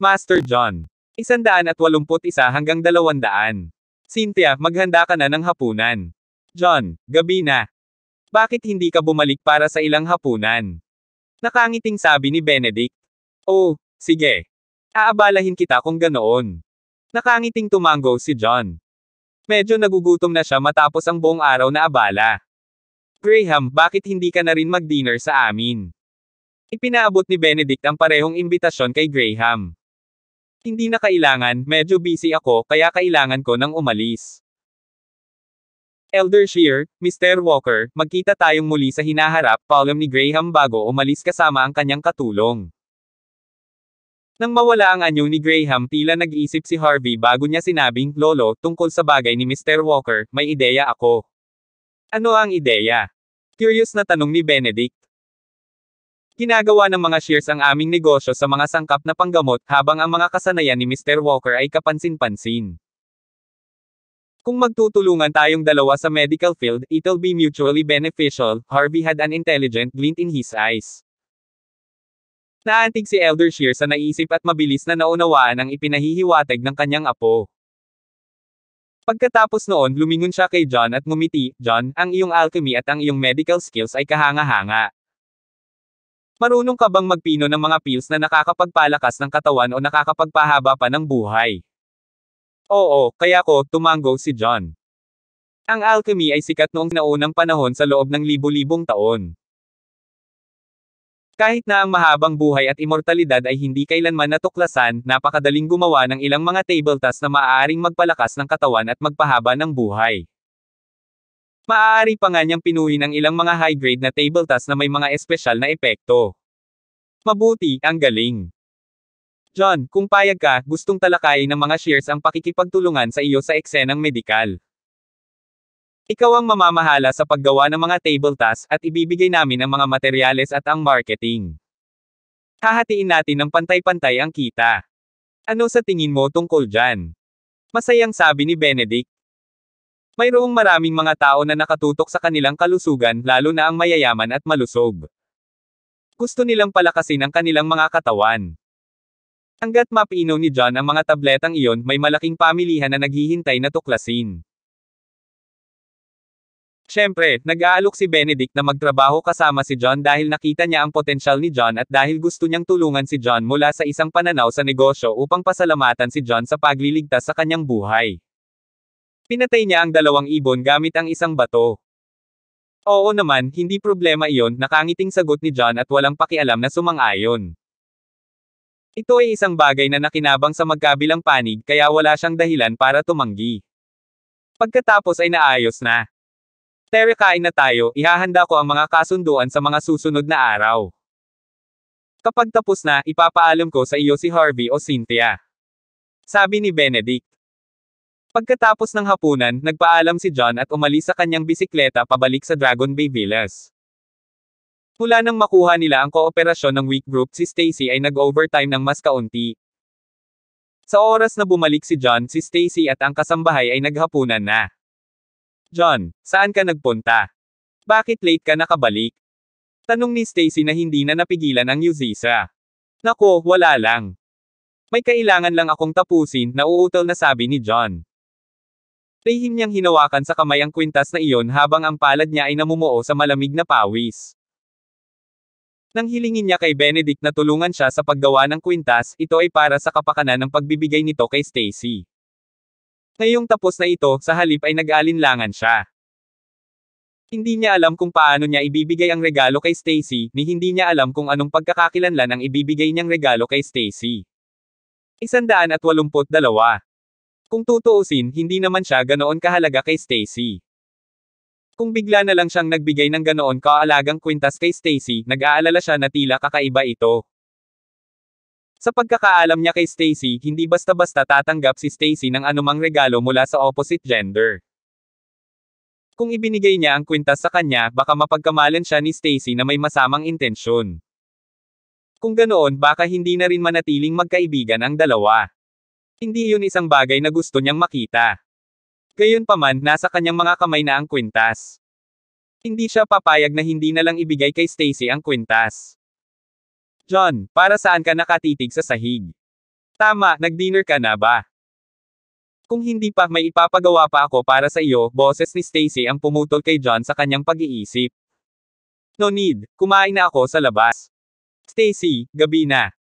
Master John. 181 hanggang 200. Cynthia, maghanda ka na ng hapunan. John, gabi na. Bakit hindi ka bumalik para sa ilang hapunan? Nakangiting sabi ni Benedict. Oh, sige. Aabalahin kita kung ganoon. Nakangiting tumango si John. Medyo nagugutom na siya matapos ang buong araw na abala. Graham, bakit hindi ka na rin mag-dinner sa amin? Ipinaabot ni Benedict ang parehong imbitasyon kay Graham. Hindi na kailangan, medyo busy ako kaya kailangan ko nang umalis. Elder Shear, Mr. Walker, magkita tayong muli sa hinaharap, paalam ni Graham bago umalis kasama ang kanyang katulong. Nang mawala ang anyo ni Graham tila nag-isip si Harvey bago niya sinabing, Lolo, tungkol sa bagay ni Mr. Walker, may ideya ako. Ano ang ideya? Curious na tanong ni Benedict. Ginagawa ng mga shares ang aming negosyo sa mga sangkap na panggamot habang ang mga kasanayan ni Mr. Walker ay kapansin-pansin. Kung magtutulungan tayong dalawa sa medical field, it'll be mutually beneficial, Harvey had an intelligent glint in his eyes. Naantig si Elder Shear sa naisip at mabilis na naunawaan ang ipinahihiwatig ng kanyang apo. Pagkatapos noon lumingon siya kay John at ngumiti, John, ang iyong alchemy at ang iyong medical skills ay kahanga-hanga. Marunong ka bang magpino ng mga pills na nakakapagpalakas ng katawan o nakakapagpahaba pa ng buhay? Oo, kaya ko, tumanggo si John. Ang alchemy ay sikat noong naunang panahon sa loob ng libu-libong taon. Kahit na ang mahabang buhay at immortalidad ay hindi kailanman natuklasan, napakadaling gumawa ng ilang mga table tasks na maaaring magpalakas ng katawan at magpahaba ng buhay. Maaari pa nga niyang pinuhin ang ilang mga high-grade na table tas na may mga espesyal na epekto. Mabuti, ang galing. John, kung payag ka, gustong talakayin ng mga shares ang pakikipagtulungan sa iyo sa eksenang medikal. Ikaw ang mamamahala sa paggawa ng mga table tas at ibibigay namin ang mga materyales at ang marketing. Hahatiin natin ng pantay-pantay ang kita. Ano sa tingin mo tungkol dyan? Masayang sabi ni Benedict, Mayroong maraming mga tao na nakatutok sa kanilang kalusugan, lalo na ang mayayaman at malusog. Gusto nilang palakasin ang kanilang mga katawan. Hanggat mapiinom ni John ang mga tabletang iyon, may malaking pamilihan na naghihintay na tuklasin. Siyempre, nag-aalok si Benedict na magtrabaho kasama si John dahil nakita niya ang potensyal ni John at dahil gusto niyang tulungan si John mula sa isang pananaw sa negosyo upang pasalamatan si John sa pagliligtas sa kanyang buhay. Pinatay niya ang dalawang ibon gamit ang isang bato. Oo naman, hindi problema iyon, nakangiting sagot ni John at walang pakialam na sumang-ayon. Ito ay isang bagay na nakinabang sa magkabilang panig kaya wala siyang dahilan para tumanggi. Pagkatapos ay naayos na. Tere kain na tayo, ihahanda ko ang mga kasunduan sa mga susunod na araw. Kapag tapos na, ipapaalam ko sa iyo si Harvey o Cynthia. Sabi ni Benedict. Pagkatapos ng hapunan, nagpaalam si John at umalis sa kanyang bisikleta pabalik sa Dragon Bay Villas. Mula nang makuha nila ang kooperasyon ng week group si Stacy ay nag-overtime ng mas kaunti. Sa oras na bumalik si John, si Stacy at ang kasambahay ay naghapunan na. John, saan ka nagpunta? Bakit late ka nakabalik? Tanong ni Stacy na hindi na napigilan ang Yuzisa. Nako, wala lang. May kailangan lang akong tapusin na na sabi ni John. Lihim niyang hinawakan sa kamay ang kwintas na iyon habang ang palad niya ay namumuo sa malamig na pawis. Nang hilingin niya kay Benedict na tulungan siya sa paggawa ng kwintas, ito ay para sa kapakanan ng pagbibigay nito kay Stacy. Ngayong tapos na ito, sa halip ay nag-alinlangan siya. Hindi niya alam kung paano niya ibibigay ang regalo kay Stacy, ni hindi niya alam kung anong pagkakakilanlan ang ibibigay niyang regalo kay Stacy. Isandaan at walumpot dalawa. Kung tutuusin, hindi naman siya ganoon kahalaga kay Stacy. Kung bigla na lang siyang nagbigay ng ganoon kaalagang kwintas kay Stacy, nag-aalala siya na tila kakaiba ito. Sa pagkakaalam niya kay Stacy, hindi basta-basta tatanggap si Stacy ng anumang regalo mula sa opposite gender. Kung ibinigay niya ang kwintas sa kanya, baka mapagkamalan siya ni Stacy na may masamang intensyon. Kung ganoon baka hindi na rin manatiling magkaibigan ang dalawa. Hindi yun isang bagay na gusto niyang makita. Gayunpaman, nasa kanyang mga kamay na ang kwintas. Hindi siya papayag na hindi na lang ibigay kay Stacy ang kwintas. John, para saan ka nakatitig sa sahig? Tama, nag-dinner ka na ba? Kung hindi pa, may ipapagawa pa ako para sa iyo, boses ni Stacy ang pumutol kay John sa kanyang pag-iisip. No need, kumain na ako sa labas. Stacy, gabi na.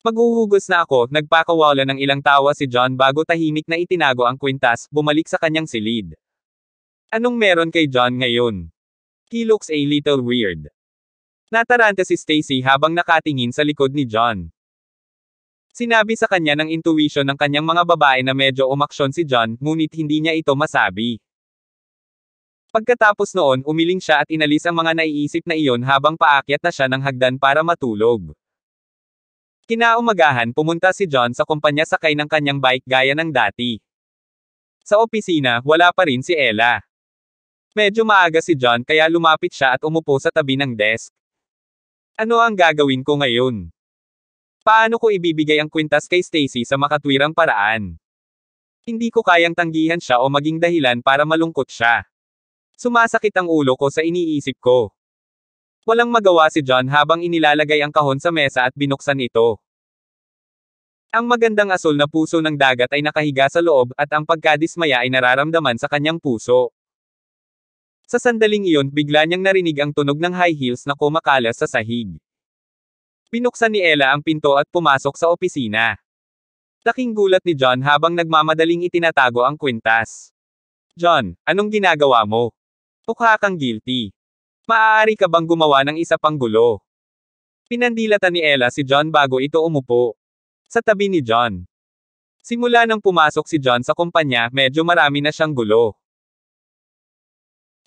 Maghuhugos na ako, nagpakawala ng ilang tawa si John bago tahimik na itinago ang kwintas, bumalik sa kanyang silid. Anong meron kay John ngayon? He looks a little weird. Nataranta si Stacy habang nakatingin sa likod ni John. Sinabi sa kanya ng intuition ng kanyang mga babae na medyo umaksyon si John, ngunit hindi niya ito masabi. Pagkatapos noon, umiling siya at inalis ang mga naiisip na iyon habang paakyat na siya ng hagdan para matulog. Kinaumagahan pumunta si John sa kumpanya sakay ng kanyang bike gaya ng dati. Sa opisina, wala pa rin si Ella. Medyo maaga si John kaya lumapit siya at umupo sa tabi ng desk. Ano ang gagawin ko ngayon? Paano ko ibibigay ang kwintas kay Stacy sa makatwirang paraan? Hindi ko kayang tanggihan siya o maging dahilan para malungkot siya. Sumasakit ang ulo ko sa iniisip ko. Walang magawa si John habang inilalagay ang kahon sa mesa at binuksan ito. Ang magandang asul na puso ng dagat ay nakahiga sa loob at ang pagkadismaya ay nararamdaman sa kanyang puso. Sa sandaling iyon bigla niyang narinig ang tunog ng high heels na kumakalas sa sahig. Pinuksan ni Ella ang pinto at pumasok sa opisina. Taking gulat ni John habang nagmamadaling itinatago ang kwintas. John, anong ginagawa mo? Mukha kang guilty. Maaari ka bang gumawa ng isa pang gulo? Pinandilata ni Ella si John bago ito umupo. Sa tabi ni John. Simula nang pumasok si John sa kumpanya, medyo marami na siyang gulo.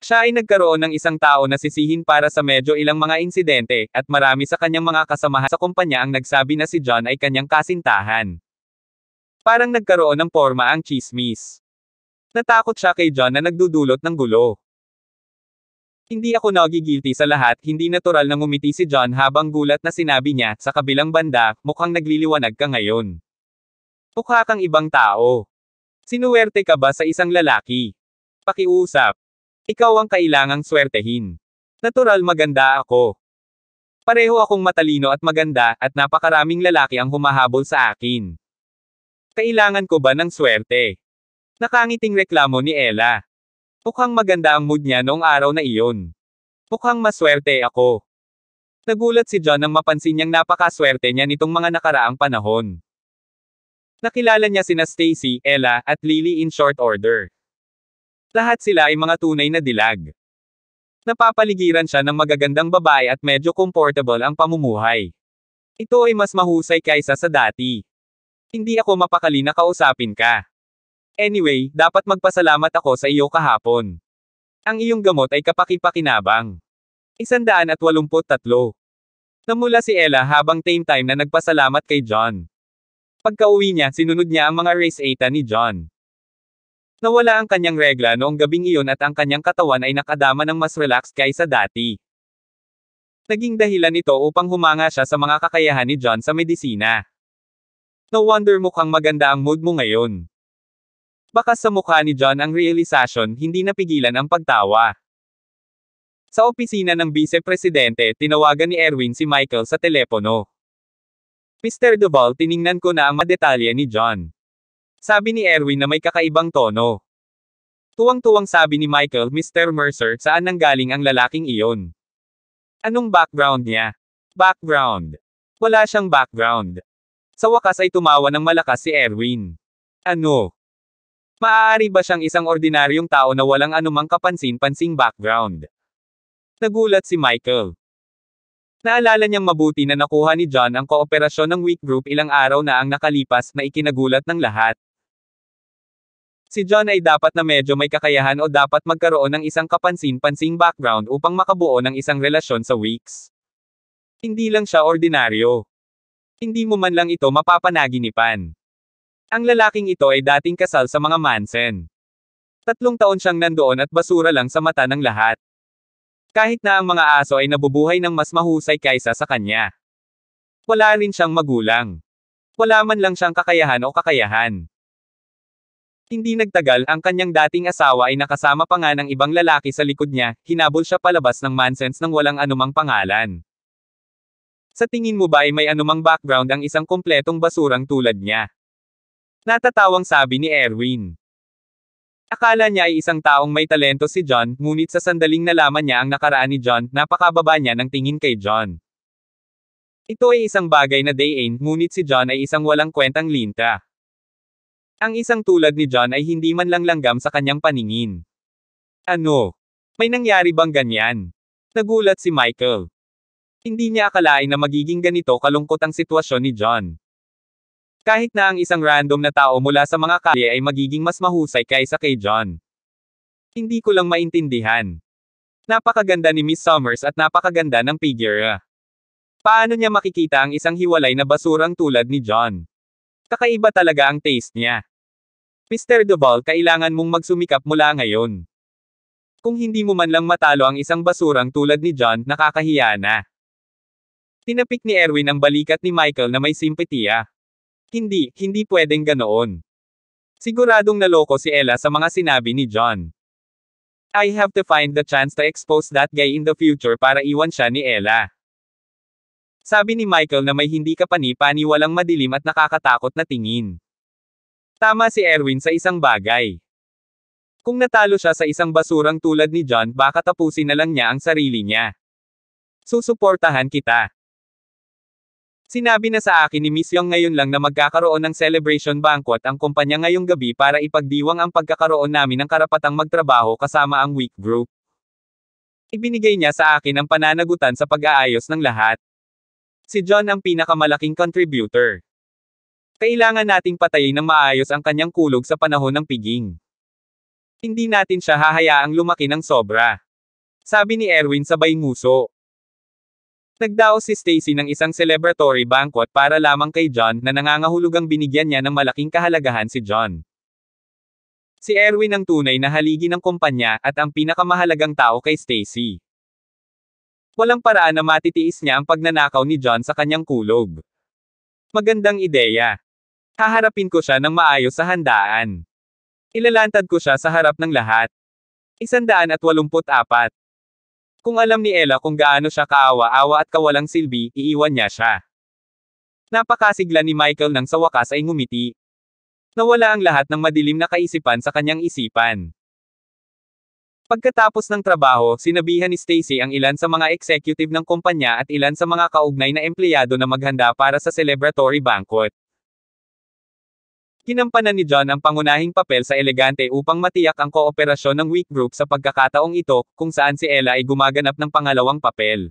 Siya ay nagkaroon ng isang tao na sisihin para sa medyo ilang mga insidente, at marami sa kanyang mga kasamahan sa kumpanya ang nagsabi na si John ay kanyang kasintahan. Parang nagkaroon ng porma ang chismis. Natakot siya kay John na nagdudulot ng gulo. Hindi ako nagigilty sa lahat, hindi natural na ngumiti si John habang gulat na sinabi niya, sa kabilang banda, mukhang nagliliwanag ka ngayon. Mukha kang ibang tao. Sinuwerte ka ba sa isang lalaki? Pakiusap. Ikaw ang kailangang swertehin. Natural maganda ako. Pareho akong matalino at maganda, at napakaraming lalaki ang humahabol sa akin. Kailangan ko ba ng swerte? Nakangiting reklamo ni Ella. Mukhang maganda ang mood niya noong araw na iyon. Mukhang maswerte ako. Nagulat si John nang mapansin niyang napakaswerte niya nitong mga nakaraang panahon. Nakilala niya sina Stacy, Ella, at Lily in short order. Lahat sila ay mga tunay na dilag. Napapaligiran siya ng magagandang babae at medyo comfortable ang pamumuhay. Ito ay mas mahusay kaysa sa dati. Hindi ako mapakali na kausapin ka. Anyway, dapat magpasalamat ako sa iyo kahapon. Ang iyong gamot ay kapakipakinabang. 183. Namula si Ella habang time time na nagpasalamat kay John. Pagkauwi niya, sinunod niya ang mga race eta ni John. Nawala ang kanyang regla noong gabing iyon at ang kanyang katawan ay nakadama ng mas relaxed kaysa dati. Naging dahilan ito upang humanga siya sa mga kakayahan ni John sa medisina. No wonder mukhang maganda ang mood mo ngayon. Baka sa mukha ni John ang realisasyon hindi napigilan ang pagtawa. Sa opisina ng vice-presidente, tinawagan ni Erwin si Michael sa telepono. Mr. Duval tiningnan ko na ang madetalya ni John. Sabi ni Erwin na may kakaibang tono. Tuwang-tuwang sabi ni Michael, Mr. Mercer, saan nanggaling ang lalaking iyon? Anong background niya? Background. Wala siyang background. Sa wakas ay tumawa ng malakas si Erwin. Ano? Maaari ba siyang isang ordinaryong tao na walang anumang kapansin-pansing background? Nagulat si Michael. Naalala niyang mabuti na nakuha ni John ang kooperasyon ng week group ilang araw na ang nakalipas na ikinagulat ng lahat. Si John ay dapat na medyo may kakayahan o dapat magkaroon ng isang kapansin-pansing background upang makabuo ng isang relasyon sa weeks. Hindi lang siya ordinaryo. Hindi mo man lang ito mapapanaginipan. Ang lalaking ito ay dating kasal sa mga Manson. Tatlong taon siyang nandoon at basura lang sa mata ng lahat. Kahit na ang mga aso ay nabubuhay ng mas mahusay kaysa sa kanya. Wala rin siyang magulang. Wala man lang siyang kakayahan o kakayahan. Hindi nagtagal ang kanyang dating asawa ay nakasama pa nga ng ibang lalaki sa likod niya, hinabol siya palabas ng Mansons ng walang anumang pangalan. Sa tingin mo ba ay may anumang background ang isang kompletong basurang tulad niya? Natatawang sabi ni Erwin. Akala niya ay isang taong may talento si John, ngunit sa sandaling nalaman niya ang nakaraan ni John, napakababa niya ng tingin kay John. Ito ay isang bagay na Dayain, ngunit si John ay isang walang kwentang linta. Ang isang tulad ni John ay hindi man lang langgam sa kanyang paningin. Ano? May nangyari bang ganyan? Nagulat si Michael. Hindi niya akalain na magiging ganito kalungkot ang sitwasyon ni John. Kahit na ang isang random na tao mula sa mga kalye ay magiging mas mahusay kaysa kay John. Hindi ko lang maintindihan. Napakaganda ni Miss Summers at napakaganda ng figure. Paano niya makikita ang isang hiwalay na basurang tulad ni John? Kakaiba talaga ang taste niya. Mr. Duval, kailangan mong magsumikap mula ngayon. Kung hindi mo man lang matalo ang isang basurang tulad ni John, nakakahiya na. Tinapik ni Erwin ang balikat ni Michael na may simpatiya. Hindi, hindi pwedeng ganoon. Siguradong naloko si Ella sa mga sinabi ni John. I have to find the chance to expose that guy in the future para iwan siya ni Ella. Sabi ni Michael na may hindi ka pani walang madilim at nakakatakot na tingin. Tama si Erwin sa isang bagay. Kung natalo siya sa isang basurang tulad ni John baka tapusin na lang niya ang sarili niya. Susuportahan kita. Sinabi na sa akin ni Miss Young ngayon lang na magkakaroon ng celebration banquet ang kumpanya ngayong gabi para ipagdiwang ang pagkakaroon namin ng karapatang magtrabaho kasama ang week group. Ibinigay niya sa akin ang pananagutan sa pag-aayos ng lahat. Si John ang pinakamalaking contributor. Kailangan nating patayin ng maayos ang kanyang kulog sa panahon ng piging. Hindi natin siya hahayaang lumaki ng sobra. Sabi ni Erwin sabay nguso. Nagdaos si Stacy ng isang celebratory banquet para lamang kay John na nangangahulugang binigyan niya ng malaking kahalagahan si John. Si Erwin ang tunay na haligi ng kumpanya at ang pinakamahalagang tao kay Stacy. Walang paraan na matitiis niya ang pagnanakaw ni John sa kanyang kulog. Magandang ideya. Haharapin ko siya ng maayos sa handaan. Ilalantad ko siya sa harap ng lahat. 184. Kung alam ni Ella kung gaano siya kaawa-awa at kawalang silbi, iiwan niya siya. Napakasigla ni Michael nang sa wakas ay ngumiti. Nawala ang lahat ng madilim na kaisipan sa kanyang isipan. Pagkatapos ng trabaho, sinabihan ni Stacy ang ilan sa mga executive ng kumpanya at ilan sa mga kaugnay na empleyado na maghanda para sa celebratory banquet. Kinampanan ni John ang pangunahing papel sa elegante upang matiyak ang kooperasyon ng weak group sa pagkakataong ito, kung saan si Ella ay gumaganap ng pangalawang papel.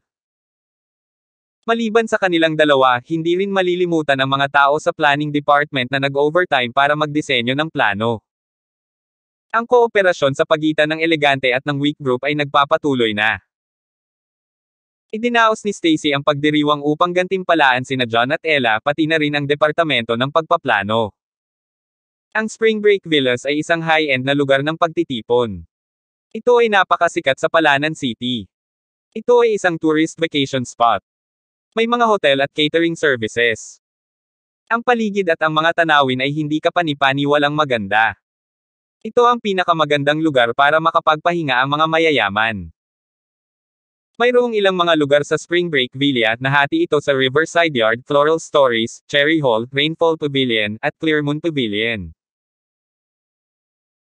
Maliban sa kanilang dalawa, hindi rin malilimutan ang mga tao sa planning department na nag-overtime para magdisenyo ng plano. Ang kooperasyon sa pagitan ng elegante at ng weak group ay nagpapatuloy na. Idinaos ni Stacy ang pagdiriwang upang gantimpalaan sina John at Ella pati na rin ang departamento ng pagpaplano. Ang Spring Break Villas ay isang high-end na lugar ng pagtitipon. Ito ay napakasikat sa Palanan City. Ito ay isang tourist vacation spot. May mga hotel at catering services. Ang paligid at ang mga tanawin ay hindi kapanipaniwalang maganda. Ito ang pinakamagandang lugar para makapagpahinga ang mga mayayaman. Mayroong ilang mga lugar sa Spring Break Villa at nahati ito sa Riverside Yard, Floral Stories, Cherry Hall, Rainfall Pavilion, at Clearmoon Pavilion.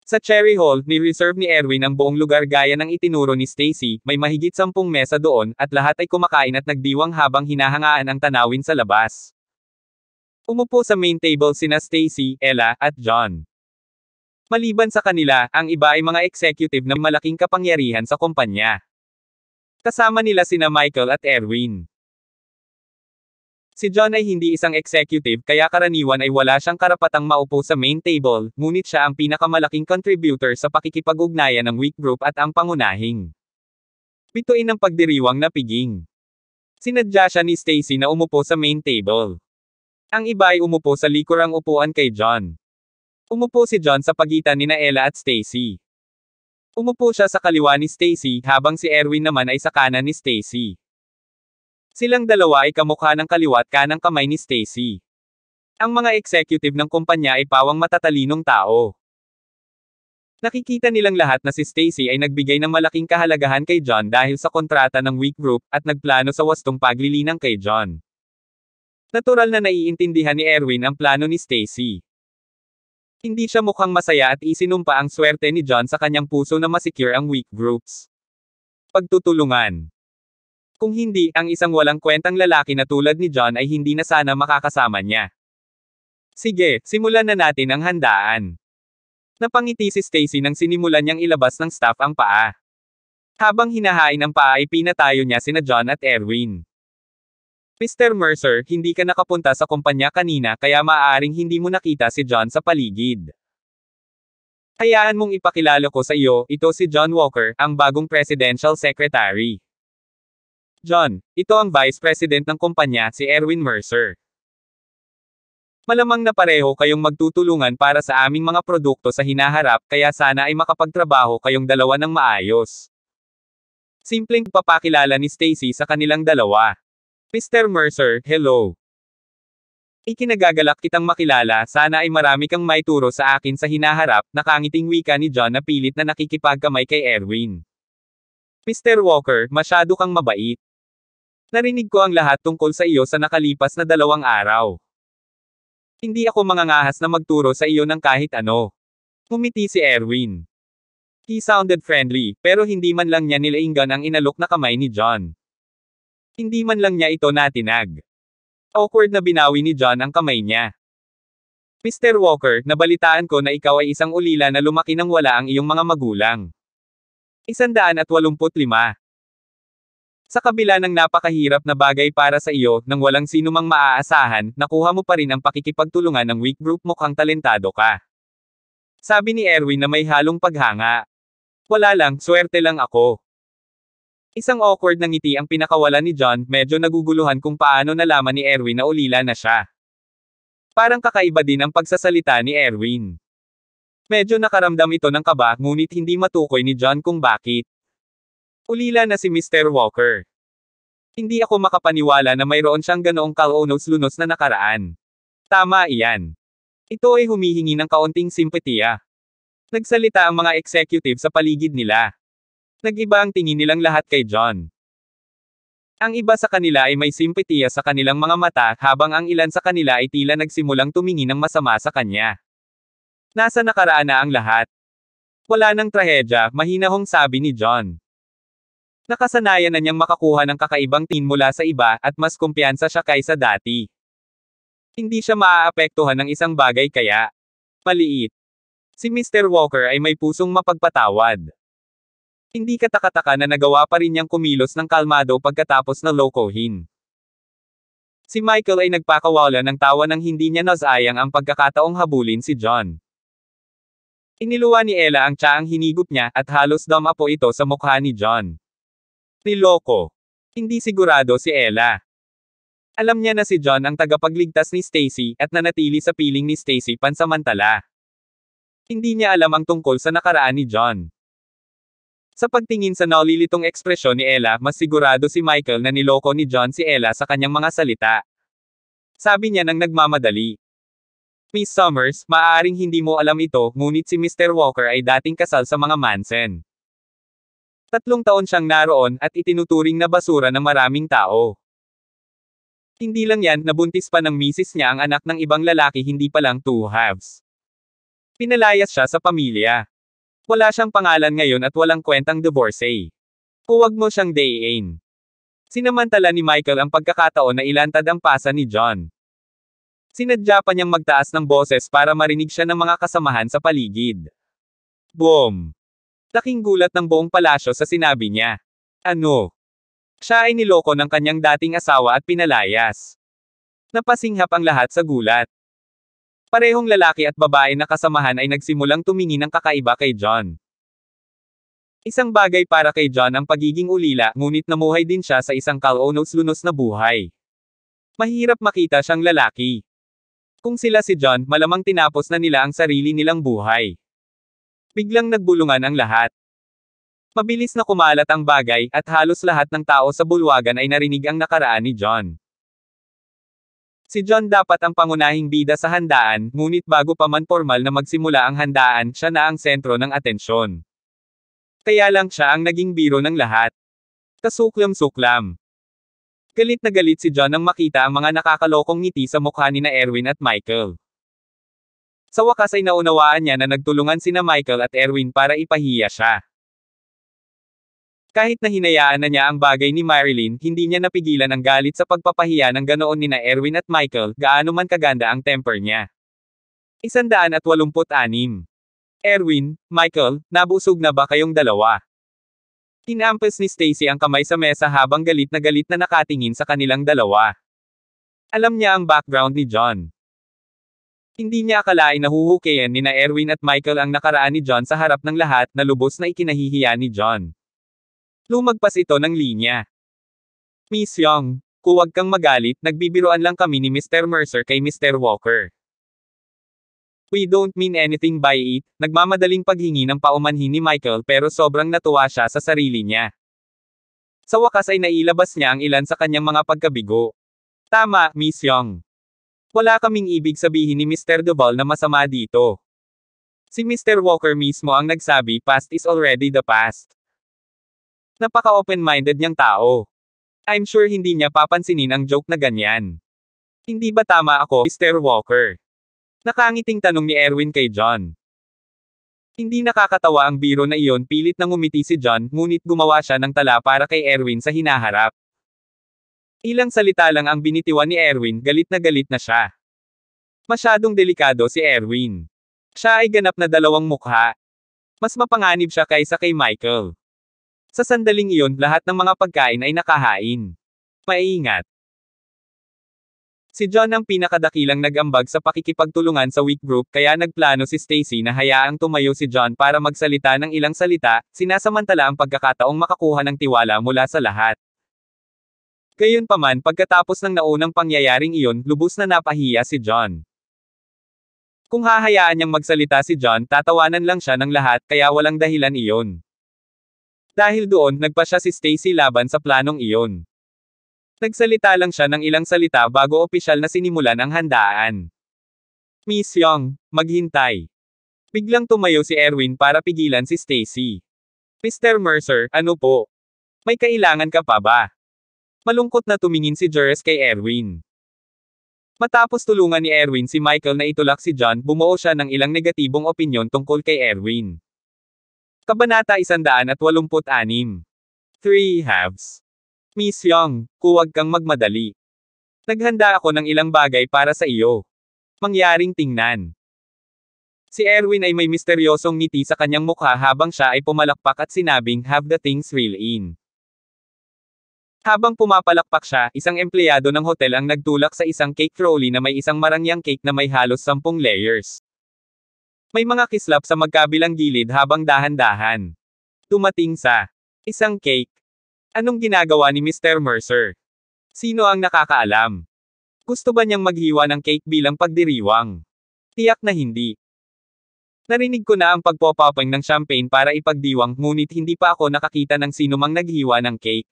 Sa Cherry Hall, ni-reserve ni Erwin ang buong lugar gaya ng itinuro ni Stacy, may mahigit sampung mesa doon, at lahat ay kumakain at nagdiwang habang hinahangaan ang tanawin sa labas. Umupo sa main table sina Stacy, Ella, at John. Maliban sa kanila, ang iba ay mga executive ng malaking kapangyarihan sa kumpanya. Kasama nila sina Michael at Erwin. Si John ay hindi isang executive kaya karaniwan ay wala siyang karapatang maupo sa main table, ngunit siya ang pinakamalaking contributor sa pakikipag-ugnayan ng weak group at ang pangunahing. Pituin ang pagdiriwang na piging. Sinadya siya ni Stacy na umupo sa main table. Ang iba ay umupo sa likurang upuan kay John. Umupo si John sa pagitan ni Naela at Stacy. Umupo siya sa kaliwa ni Stacy habang si Erwin naman ay sa kanan ni Stacy. Silang dalawa ay kamukha ng kaliwat kanang kamay ni Stacy. Ang mga executive ng kumpanya ay pawang matatalinong tao. Nakikita nilang lahat na si Stacy ay nagbigay ng malaking kahalagahan kay John dahil sa kontrata ng Week Group at nagplano sa wastong paglilinang kay John. Natural na naiintindihan ni Erwin ang plano ni Stacy. Hindi siya mukhang masaya at isinumpa ang swerte ni John sa kanyang puso na masecure ang Week groups. Pagtutulungan kung hindi, ang isang walang kwentang lalaki na tulad ni John ay hindi na sana makakasama niya. Sige, simulan na natin ang handaan. Napangiti si Stacy nang sinimulan niyang ilabas ng staff ang paa. Habang hinahain ang paa ay pinatayo niya sina John at Erwin. Mr. Mercer, hindi ka nakapunta sa kumpanya kanina kaya maaaring hindi mo nakita si John sa paligid. Hayaan mong ipakilala ko sa iyo, ito si John Walker, ang bagong presidential secretary. John, ito ang Vice President ng kumpanya si Erwin Mercer. Malamang na pareho kayong magtutulungan para sa aming mga produkto sa hinaharap kaya sana ay makapagtrabaho kayong dalawa ng maayos. Simpleng papakilala ni Stacy sa kanilang dalawa. Mr. Mercer, hello. Ikinagagalak kitang makilala sana ay marami kang maituro sa akin sa hinaharap, nakangiting wika ni John na pilit na nakikipagkamay kay Erwin. Mr. Walker, masyado kang mabait. Narinig ko ang lahat tungkol sa iyo sa nakalipas na dalawang araw. Hindi ako mangangahas na magturo sa iyo ng kahit ano. Humiti si Erwin. He sounded friendly, pero hindi man lang niya nilainggan ang inalok na kamay ni John. Hindi man lang niya ito natinag. Awkward na binawi ni John ang kamay niya. Mr. Walker, nabalitaan ko na ikaw ay isang ulila na lumaki nang wala ang iyong mga magulang. 185. Sa kabila ng napakahirap na bagay para sa iyo, nang walang sinumang maaasahan, nakuha mo pa rin ang pakikipagtulungan ng weak group mukhang talentado ka. Sabi ni Erwin na may halong paghanga. Wala lang, swerte lang ako. Isang awkward na ng ngiti ang pinakawala ni John, medyo naguguluhan kung paano nalaman ni Erwin na ulila na siya. Parang kakaiba din ang pagsasalita ni Erwin. Medyo nakaramdam ito ng kaba, ngunit hindi matukoy ni John kung bakit. Ulila na si Mr. Walker. Hindi ako makapaniwala na mayroon siyang ganoong kalunos-lunos na nakaraan. Tama iyan. Ito ay humihingi ng kaunting simpatiya. Nagsalita ang mga executive sa paligid nila. Nagiba ang tingin nilang lahat kay John. Ang iba sa kanila ay may simpatiya sa kanilang mga mata, habang ang ilan sa kanila ay tila nagsimulang tumingin ng masama sa kanya. Nasa nakaraan na ang lahat. Wala nang trahedya, mahinahong sabi ni John. Nakasanayan na niyang makakuha ng kakaibang tingin mula sa iba, at mas kumpiyansa siya kaysa dati. Hindi siya maaapektuhan ng isang bagay kaya. Paliit. Si Mr. Walker ay may pusong mapagpatawad. Hindi katakataka na nagawa pa rin niyang kumilos ng kalmado pagkatapos na lokohin. Si Michael ay nagpakawala ng tawa nang hindi niya nasayang ang pagkakataong habulin si John. Iniluwa ni Ella ang ang hinigop niya at halos damapo ito sa mukha ni John. Niloko. Hindi sigurado si Ella. Alam niya na si John ang tagapagligtas ni Stacy at nanatili sa piling ni Stacy pansamantala. Hindi niya alam ang tungkol sa nakaraan ni John. Sa pagtingin sa nalilitong ekspresyon ni Ella, mas sigurado si Michael na niloko ni John si Ella sa kanyang mga salita. Sabi niya nang nagmamadali. Miss Summers, maaaring hindi mo alam ito, ngunit si Mr. Walker ay dating kasal sa mga Manson. Tatlong taon siyang naroon at itinuturing na basura ng maraming tao. Hindi lang yan, nabuntis pa ng misis niya ang anak ng ibang lalaki hindi pa lang two halves. Pinalayas siya sa pamilya. Wala siyang pangalan ngayon at walang kwentang divorcee. Huwag mo siyang dayain. Sinamantala ni Michael ang pagkakataon na ilantad ang pasa ni John. Sinadya pa niyang magtaas ng boses para marinig siya ng mga kasamahan sa paligid. Boom! Laking gulat ng buong palasyo sa sinabi niya. Ano? Siya ay niloko ng kanyang dating asawa at pinalayas. Napasinghap ang lahat sa gulat. Parehong lalaki at babae na kasamahan ay nagsimulang tumingin ng kakaiba kay John. Isang bagay para kay John ang pagiging ulila, ngunit namuhay din siya sa isang kalunos-lunos na buhay. Mahirap makita siyang lalaki. Kung sila si John, malamang tinapos na nila ang sarili nilang buhay. Biglang nagbulungan ang lahat. Mabilis na kumalat ang bagay, at halos lahat ng tao sa bulwagan ay narinig ang nakaraan ni John. Si John dapat ang pangunahing bida sa handaan, ngunit bago pa man formal na magsimula ang handaan, siya na ang sentro ng atensyon. Kaya lang siya ang naging biro ng lahat. Kasuklam-suklam. Galit na galit si John nang makita ang mga nakakalokong ngiti sa mukha ni na Erwin at Michael. Sa wakas ay naunawaan niya na nagtulungan sina Michael at Erwin para ipahiya siya. Kahit na hinayaan na niya ang bagay ni Marilyn, hindi niya napigilan ang galit sa pagpapahiya ng ganoon ni na Erwin at Michael, gaano man kaganda ang temper niya. Isandaan at walumput-anim. Erwin, Michael, nabusog na ba kayong dalawa? Kinampas ni Stacy ang kamay sa mesa habang galit na galit na nakatingin sa kanilang dalawa. Alam niya ang background ni John. Hindi niya akalain na huhukayan ni na Erwin at Michael ang nakaraan ni John sa harap ng lahat na lubos na ikinahihiya ni John. Lumagpas ito ng linya. Miss Young, kuwag kang magalit, nagbibiroan lang kami ni Mr. Mercer kay Mr. Walker. We don't mean anything by it, nagmamadaling paghingi ng paumanhin ni Michael pero sobrang natuwa siya sa sarili niya. Sa wakas ay nailabas niya ang ilan sa kanyang mga pagkabigo. Tama, Miss Young. Wala kaming ibig sabihin ni Mr. Duval na masama dito. Si Mr. Walker mismo ang nagsabi past is already the past. Napaka-open-minded niyang tao. I'm sure hindi niya papansinin ang joke na ganyan. Hindi ba tama ako, Mr. Walker? Nakangiting tanong ni Erwin kay John. Hindi nakakatawa ang biro na iyon pilit nang umiti si John, ngunit gumawa siya ng tala para kay Erwin sa hinaharap. Ilang salita lang ang binitiwan ni Erwin, galit na galit na siya. Masyadong delikado si Erwin. Siya ay ganap na dalawang mukha. Mas mapanganib siya kaysa kay Michael. Sa sandaling iyon, lahat ng mga pagkain ay nakahain. Maingat. Si John ang pinakadakilang nagambag sa pakikipagtulungan sa week group kaya nagplano si Stacy na hayaang tumayo si John para magsalita ng ilang salita, sinasamantala ang pagkakataong makakuha ng tiwala mula sa lahat. Gayunpaman pagkatapos ng naunang pangyayaring iyon, lubos na napahiya si John. Kung hahayaan niyang magsalita si John, tatawanan lang siya ng lahat, kaya walang dahilan iyon. Dahil doon, nagpa siya si Stacy laban sa planong iyon. Nagsalita lang siya ng ilang salita bago opisyal na sinimulan ang handaan. Miss Young, maghintay. Biglang tumayo si Erwin para pigilan si Stacy. Mr. Mercer, ano po? May kailangan ka pa ba? Malungkot na tumingin si Jerez kay Erwin. Matapos tulungan ni Erwin si Michael na itulak si John, bumuo siya ng ilang negatibong opinyon tungkol kay Erwin. Kabanata 186 3 halves. Miss Young, kuwag kang magmadali. Naghanda ako ng ilang bagay para sa iyo. Mangyaring tingnan. Si Erwin ay may misteryosong ngiti sa kanyang mukha habang siya ay pumalakpak at sinabing have the things reel in. Habang pumapalakpak siya, isang empleyado ng hotel ang nagtulak sa isang cake trolley na may isang marangyang cake na may halos sampung layers. May mga kislap sa magkabilang gilid habang dahan-dahan. Tumating sa isang cake. Anong ginagawa ni Mr. Mercer? Sino ang nakakaalam? Gusto ba niyang maghiwa ng cake bilang pagdiriwang? Tiyak na hindi. Narinig ko na ang pagpopoping ng champagne para ipagdiwang ngunit hindi pa ako nakakita ng sinumang naghiwa ng cake.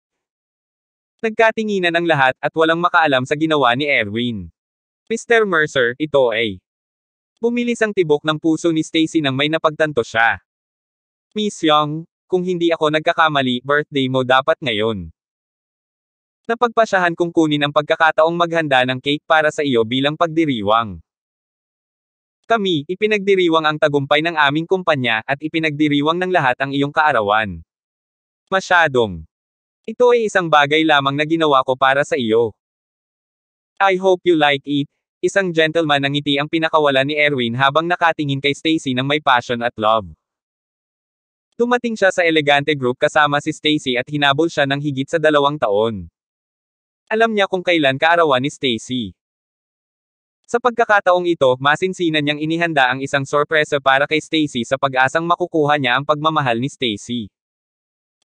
Nagkatinginan ang lahat at walang makaalam sa ginawa ni Erwin. Mr. Mercer, ito ay. Bumilis ang tibok ng puso ni Stacy nang may napagtanto siya. Miss Young, kung hindi ako nagkakamali, birthday mo dapat ngayon. Napagpasyahan kong kunin ang pagkakataong maghanda ng cake para sa iyo bilang pagdiriwang. Kami, ipinagdiriwang ang tagumpay ng aming kumpanya at ipinagdiriwang ng lahat ang iyong kaarawan. Masyadong ito ay isang bagay lamang na ginawa ko para sa iyo. I hope you like it. Isang gentleman ang ngiti ang pinakawala ni Erwin habang nakatingin kay Stacy ng may passion at love. Tumating siya sa elegante group kasama si Stacy at hinabol siya ng higit sa dalawang taon. Alam niya kung kailan kaarawan ni Stacy. Sa pagkakataong ito, masinsinan niyang inihanda ang isang sorpresa para kay Stacy sa pag-asang makukuha niya ang pagmamahal ni Stacy.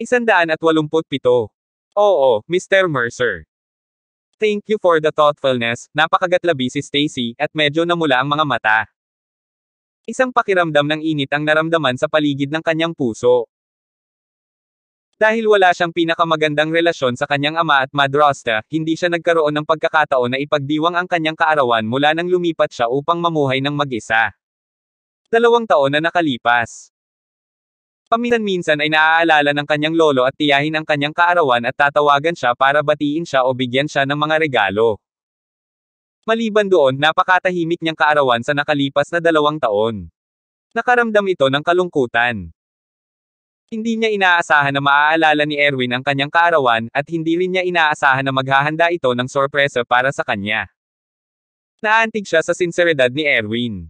187. Oo, Mr. Mercer. Thank you for the thoughtfulness, napakagatlabi si Stacy, at medyo namula ang mga mata. Isang pakiramdam ng init ang naramdaman sa paligid ng kanyang puso. Dahil wala siyang pinakamagandang relasyon sa kanyang ama at madrasta, hindi siya nagkaroon ng pagkakataon na ipagdiwang ang kanyang kaarawan mula nang lumipat siya upang mamuhay ng mag-isa. Dalawang taon na nakalipas. Paminsan-minsan ay naaalala ng kanyang lolo at tiyahin ang kanyang kaarawan at tatawagan siya para batiin siya o bigyan siya ng mga regalo. Maliban doon, napakatahimik niyang kaarawan sa nakalipas na dalawang taon. Nakaramdam ito ng kalungkutan. Hindi niya inaasahan na maaalala ni Erwin ang kanyang kaarawan at hindi rin niya inaasahan na maghahanda ito ng sorpresa para sa kanya. Naantig siya sa sinseridad ni Erwin.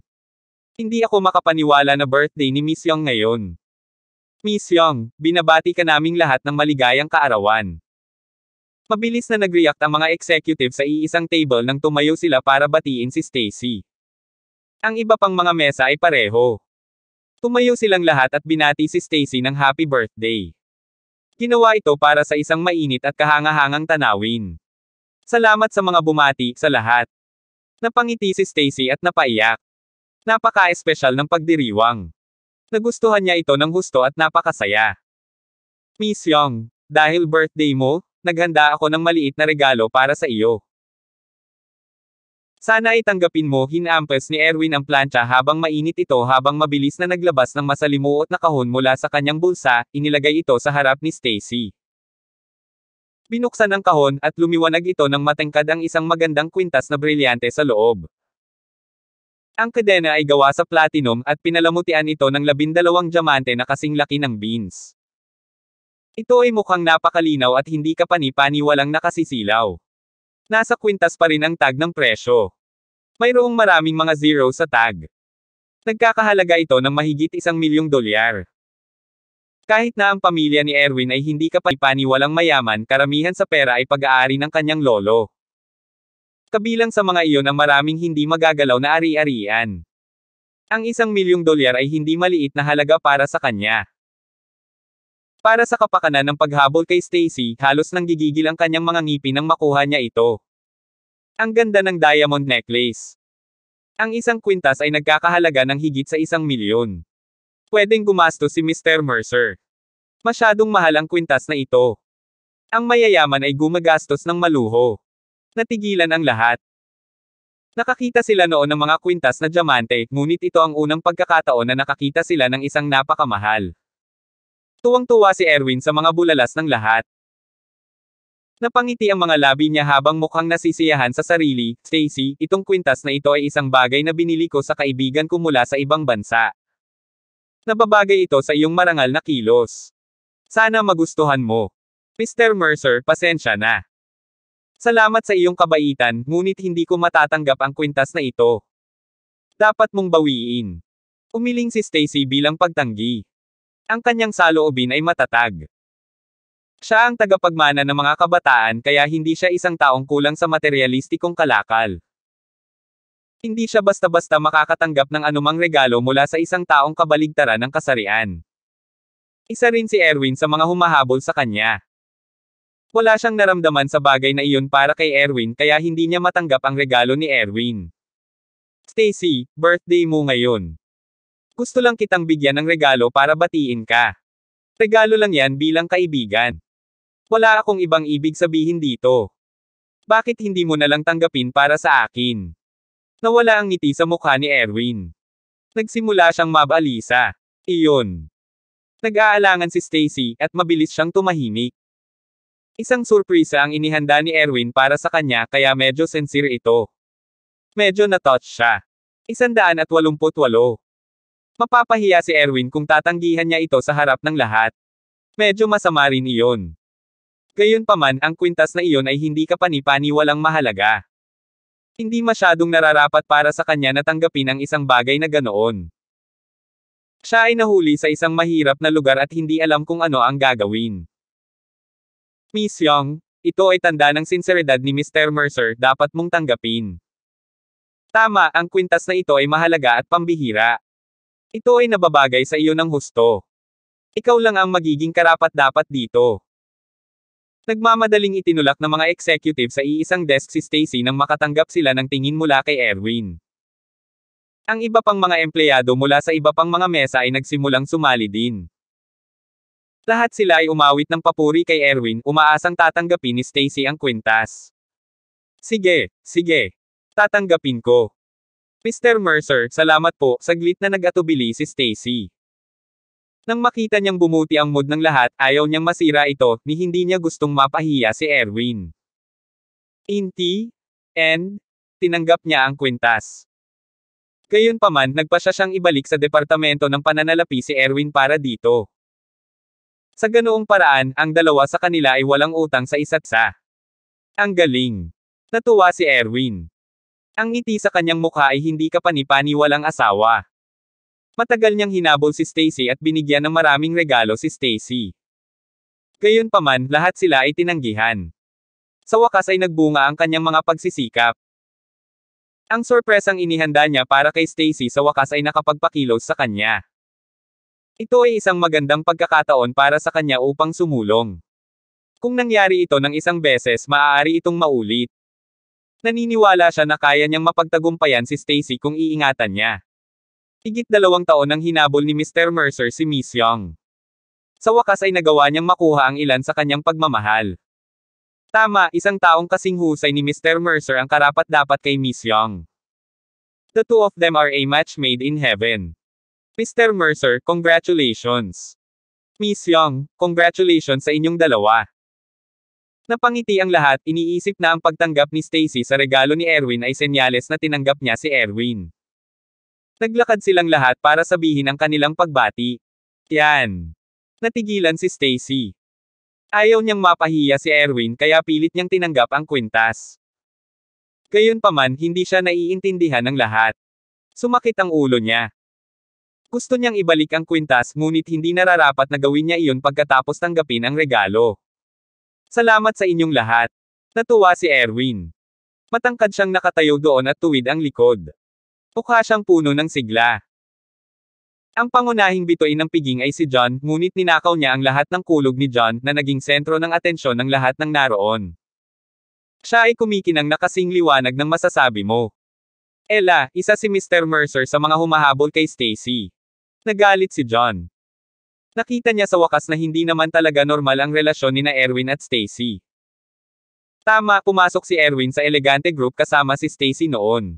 Hindi ako makapaniwala na birthday ni Miss Young ngayon. Miss Young, binabati ka naming lahat ng maligayang kaarawan. Mabilis na nag-react ang mga executive sa iisang table nang tumayo sila para batiin si Stacy. Ang iba pang mga mesa ay pareho. Tumayo silang lahat at binati si Stacy ng happy birthday. Ginawa ito para sa isang mainit at kahangahangang tanawin. Salamat sa mga bumati, sa lahat. Napangiti si Stacy at napaiyak. Napaka-espesyal ng pagdiriwang. Nagustuhan niya ito ng gusto at napakasaya. Miss Young, dahil birthday mo, naghanda ako ng maliit na regalo para sa iyo. Sana itanggapin mo hinampas ni Erwin ang plancha habang mainit ito habang mabilis na naglabas ng masalimuot na kahon mula sa kanyang bulsa, inilagay ito sa harap ni Stacy. Binuksan ang kahon at lumiwanag ito ng matangkad ang isang magandang kwintas na brilyante sa loob. Ang kadena ay gawa sa platinum at pinalamutian ito ng labindalawang diamante na kasing laki ng beans. Ito ay mukhang napakalinaw at hindi kapani-paniwalang nakasisilaw. Nasa kwintas pa rin ang tag ng presyo. Mayroong maraming mga zero sa tag. Nagkakahalaga ito ng mahigit isang milyong dolyar. Kahit na ang pamilya ni Erwin ay hindi kapani-paniwalang mayaman karamihan sa pera ay pag-aari ng kanyang lolo. Kabilang sa mga iyon ang maraming hindi magagalaw na ari-arian. Ang isang milyong dolyar ay hindi maliit na halaga para sa kanya. Para sa kapakanan ng paghabol kay Stacy, halos nang gigigil ang kanyang mga ngipin nang makuha niya ito. Ang ganda ng diamond necklace. Ang isang kwintas ay nagkakahalaga ng higit sa isang milyon. Pwedeng gumastos si Mr. Mercer. Masyadong mahal ang kwintas na ito. Ang mayayaman ay gumagastos ng maluho. Natigilan ang lahat. Nakakita sila noon ng mga kwintas na diamante, ngunit ito ang unang pagkakataon na nakakita sila ng isang napakamahal. Tuwang-tuwa si Erwin sa mga bulalas ng lahat. Napangiti ang mga labi niya habang mukhang nasisiyahan sa sarili, Stacy, itong kwintas na ito ay isang bagay na binili ko sa kaibigan ko mula sa ibang bansa. Nababagay ito sa iyong marangal na kilos. Sana magustuhan mo. Mr. Mercer, pasensya na. Salamat sa iyong kabaitan, ngunit hindi ko matatanggap ang kwintas na ito. Dapat mong bawiin. Umiling si Stacy bilang pagtanggi. Ang kanyang saloobin ay matatag. Siya ang tagapagmana ng mga kabataan kaya hindi siya isang taong kulang sa materialistikong kalakal. Hindi siya basta-basta makakatanggap ng anumang regalo mula sa isang taong kabaligtaran ng kasarian. Isa rin si Erwin sa mga humahabol sa kanya. Wala siyang naramdaman sa bagay na iyon para kay Erwin kaya hindi niya matanggap ang regalo ni Erwin. Stacy, birthday mo ngayon. Gusto lang kitang bigyan ng regalo para batiin ka. Regalo lang yan bilang kaibigan. Wala akong ibang ibig sabihin dito. Bakit hindi mo nalang tanggapin para sa akin? Nawala ang ngiti sa mukha ni Erwin. Nagsimula siyang mabalisa. Iyon. Nag-aalangan si Stacy at mabilis siyang tumahimik. Isang surpresa ang inihanda ni Erwin para sa kanya kaya medyo sincere ito. Medyo na-touch siya. 188. Mapapahiya si Erwin kung tatanggihan niya ito sa harap ng lahat. Medyo masama rin iyon. Gayunpaman ang kwintas na iyon ay hindi kapanipani paniwalang mahalaga. Hindi masyadong nararapat para sa kanya na tanggapin ang isang bagay na ganoon. Siya ay nahuli sa isang mahirap na lugar at hindi alam kung ano ang gagawin. Miss Young, ito ay tanda ng sinseridad ni Mr. Mercer, dapat mong tanggapin. Tama, ang kwintas na ito ay mahalaga at pambihira. Ito ay nababagay sa iyo ng husto. Ikaw lang ang magiging karapat-dapat dito. Nagmamadaling itinulak ng mga executive sa iisang desk si Stacy nang makatanggap sila ng tingin mula kay Erwin. Ang iba pang mga empleyado mula sa iba pang mga mesa ay nagsimulang sumali din. Lahat sila ay umawit ng papuri kay Erwin, umaasang tatanggapin ni Stacy ang kwintas. Sige, sige. Tatanggapin ko. Mr. Mercer, salamat po, saglit na nag-atubili si Stacy. Nang makita niyang bumuti ang mood ng lahat, ayaw niyang masira ito, ni hindi niya gustong mapahiya si Erwin. Inti, and, tinanggap niya ang kwintas. Gayunpaman, nagpasya siyang ibalik sa departamento ng pananalapi si Erwin para dito. Sa ganoong paraan, ang dalawa sa kanila ay walang utang sa isa't sa. Ang galing. Natuwa si Erwin. Ang ngiti sa kanyang mukha ay hindi kapanipani walang asawa. Matagal niyang hinabol si Stacy at binigyan ng maraming regalo si Stacy. Gayunpaman, lahat sila ay tinanggihan. Sa wakas ay nagbunga ang kanyang mga pagsisikap. Ang sorpresang inihanda niya para kay Stacy sa wakas ay nakapagpakilos sa kanya. Ito ay isang magandang pagkakataon para sa kanya upang sumulong. Kung nangyari ito ng isang beses maaari itong maulit. Naniniwala siya na kaya niyang mapagtagumpayan si Stacy kung iingatan niya. Higit dalawang taon nang hinabol ni Mr. Mercer si Miss Young. Sa wakas ay nagawa niyang makuha ang ilan sa kanyang pagmamahal. Tama, isang taong kasing husay ni Mr. Mercer ang karapat dapat kay Miss Young. The two of them are a match made in heaven. Mr. Mercer, congratulations. Miss Young, congratulations sa inyong dalawa. Napangiti ang lahat, iniisip na ang pagtanggap ni Stacy sa regalo ni Erwin ay senyales na tinanggap niya si Erwin. Naglakad silang lahat para sabihin ang kanilang pagbati. Yan. Natigilan si Stacy. Ayaw niyang mapahiya si Erwin kaya pilit niyang tinanggap ang kwintas. Gayunpaman, hindi siya naiintindihan ng lahat. Sumakit ang ulo niya. Gusto niyang ibalik ang kwintas ngunit hindi nararapat na gawin niya iyon pagkatapos tanggapin ang regalo. Salamat sa inyong lahat. Natuwa si Erwin. Matangkad siyang nakatayo doon at tuwid ang likod. Mukha siyang puno ng sigla. Ang pangunahing bituin ng piging ay si John, ngunit ninakaw niya ang lahat ng kulog ni John na naging sentro ng atensyon ng lahat ng naroon. Siya ay kumikinang nakasing liwanag ng masasabi mo. Ella, isa si Mr. Mercer sa mga humahabol kay Stacy. Nagalit si John. Nakita niya sa wakas na hindi naman talaga normal ang relasyon ni na Erwin at Stacy. Tama, pumasok si Erwin sa elegante group kasama si Stacy noon.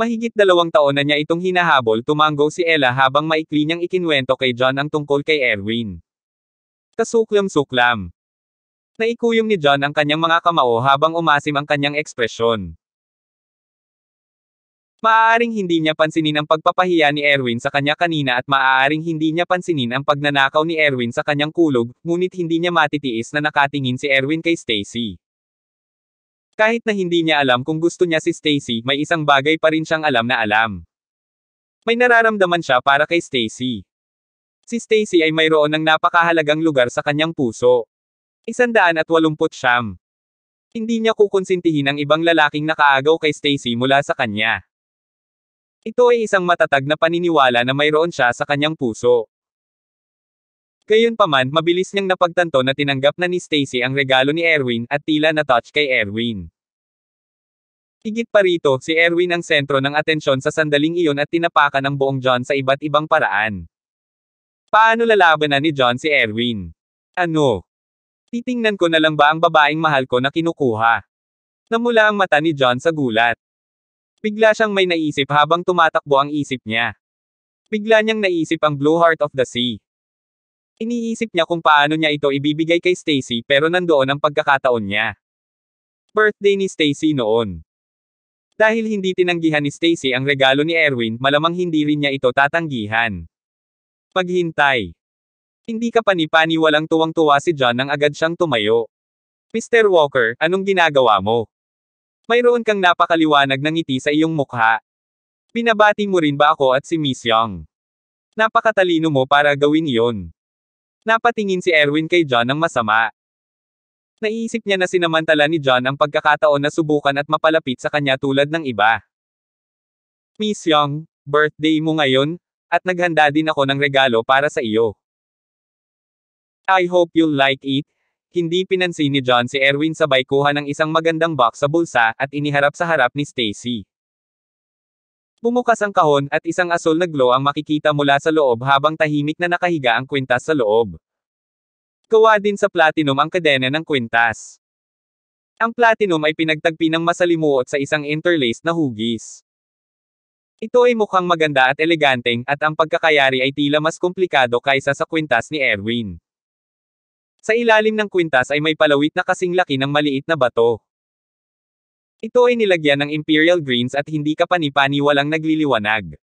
Mahigit dalawang taon na niya itong hinahabol tumanggo si Ella habang maikli niyang ikinwento kay John ang tungkol kay Erwin. Kasuklam-suklam. Naikuyom ni John ang kanyang mga kamao habang umasim ang kanyang ekspresyon. Maaaring hindi niya pansinin ang pagpapahiya ni Erwin sa kanya kanina at maaaring hindi niya pansinin ang pagnanakaw ni Erwin sa kanyang kulog, ngunit hindi niya matitiis na nakatingin si Erwin kay Stacy. Kahit na hindi niya alam kung gusto niya si Stacy, may isang bagay pa rin siyang alam na alam. May nararamdaman siya para kay Stacy. Si Stacy ay mayroon ng napakahalagang lugar sa kanyang puso. Isandaan at walumput siyam. Hindi niya kukonsintihin ang ibang lalaking nakaagaw kay Stacy mula sa kanya. Ito ay isang matatag na paniniwala na mayroon siya sa kanyang puso. Gayunpaman, mabilis niyang napagtanto na tinanggap na ni Stacy ang regalo ni Erwin at tila na-touch kay Erwin. Higit pa rito, si Erwin ang sentro ng atensyon sa sandaling iyon at tinapakan ang buong John sa iba't ibang paraan. Paano lalabanan ni John si Erwin? Ano? Titingnan ko na lang ba ang babaeng mahal ko na kinukuha? Namula ang mata ni John sa gulat. Bigla siyang may naisip habang tumatakbo ang isip niya. Bigla niyang naisip ang Blue Heart of the Sea. Iniisip niya kung paano niya ito ibibigay kay Stacy pero nandoon ang pagkakataon niya. Birthday ni Stacy noon. Dahil hindi tinanggihan ni Stacy ang regalo ni Erwin, malamang hindi rin niya ito tatanggihan. Paghintay. Hindi ka panipani walang tuwang-tuwa si John nang agad siyang tumayo. Mr. Walker, anong ginagawa mo? Mayroon kang napakaliwanag ng ngiti sa iyong mukha. Pinabati mo rin ba ako at si Miss Young? Napakatalino mo para gawin iyon. Napatingin si Erwin kay John ng masama. Naiisip niya na sinamantala ni John ang pagkakataon na subukan at mapalapit sa kanya tulad ng iba. Miss Young, birthday mo ngayon, at naghanda din ako ng regalo para sa iyo. I hope you'll like it, hindi pinansin ni John si Erwin sabay kuha ng isang magandang box sa bulsa at iniharap sa harap ni Stacy. Bumukas ang kahon at isang asol na glow ang makikita mula sa loob habang tahimik na nakahiga ang kwintas sa loob. Gawa din sa platinum ang kadena ng kwintas. Ang platinum ay pinagtagpi ng masalimuot sa isang interlaced na hugis. Ito ay mukhang maganda at eleganteng at ang pagkakayari ay tila mas komplikado kaysa sa kwintas ni Erwin. Sa ilalim ng kwintas ay may palawit na kasing laki ng maliit na bato. Ito ay nilagyan ng imperial greens at hindi kapani-pani walang nagliliwanag.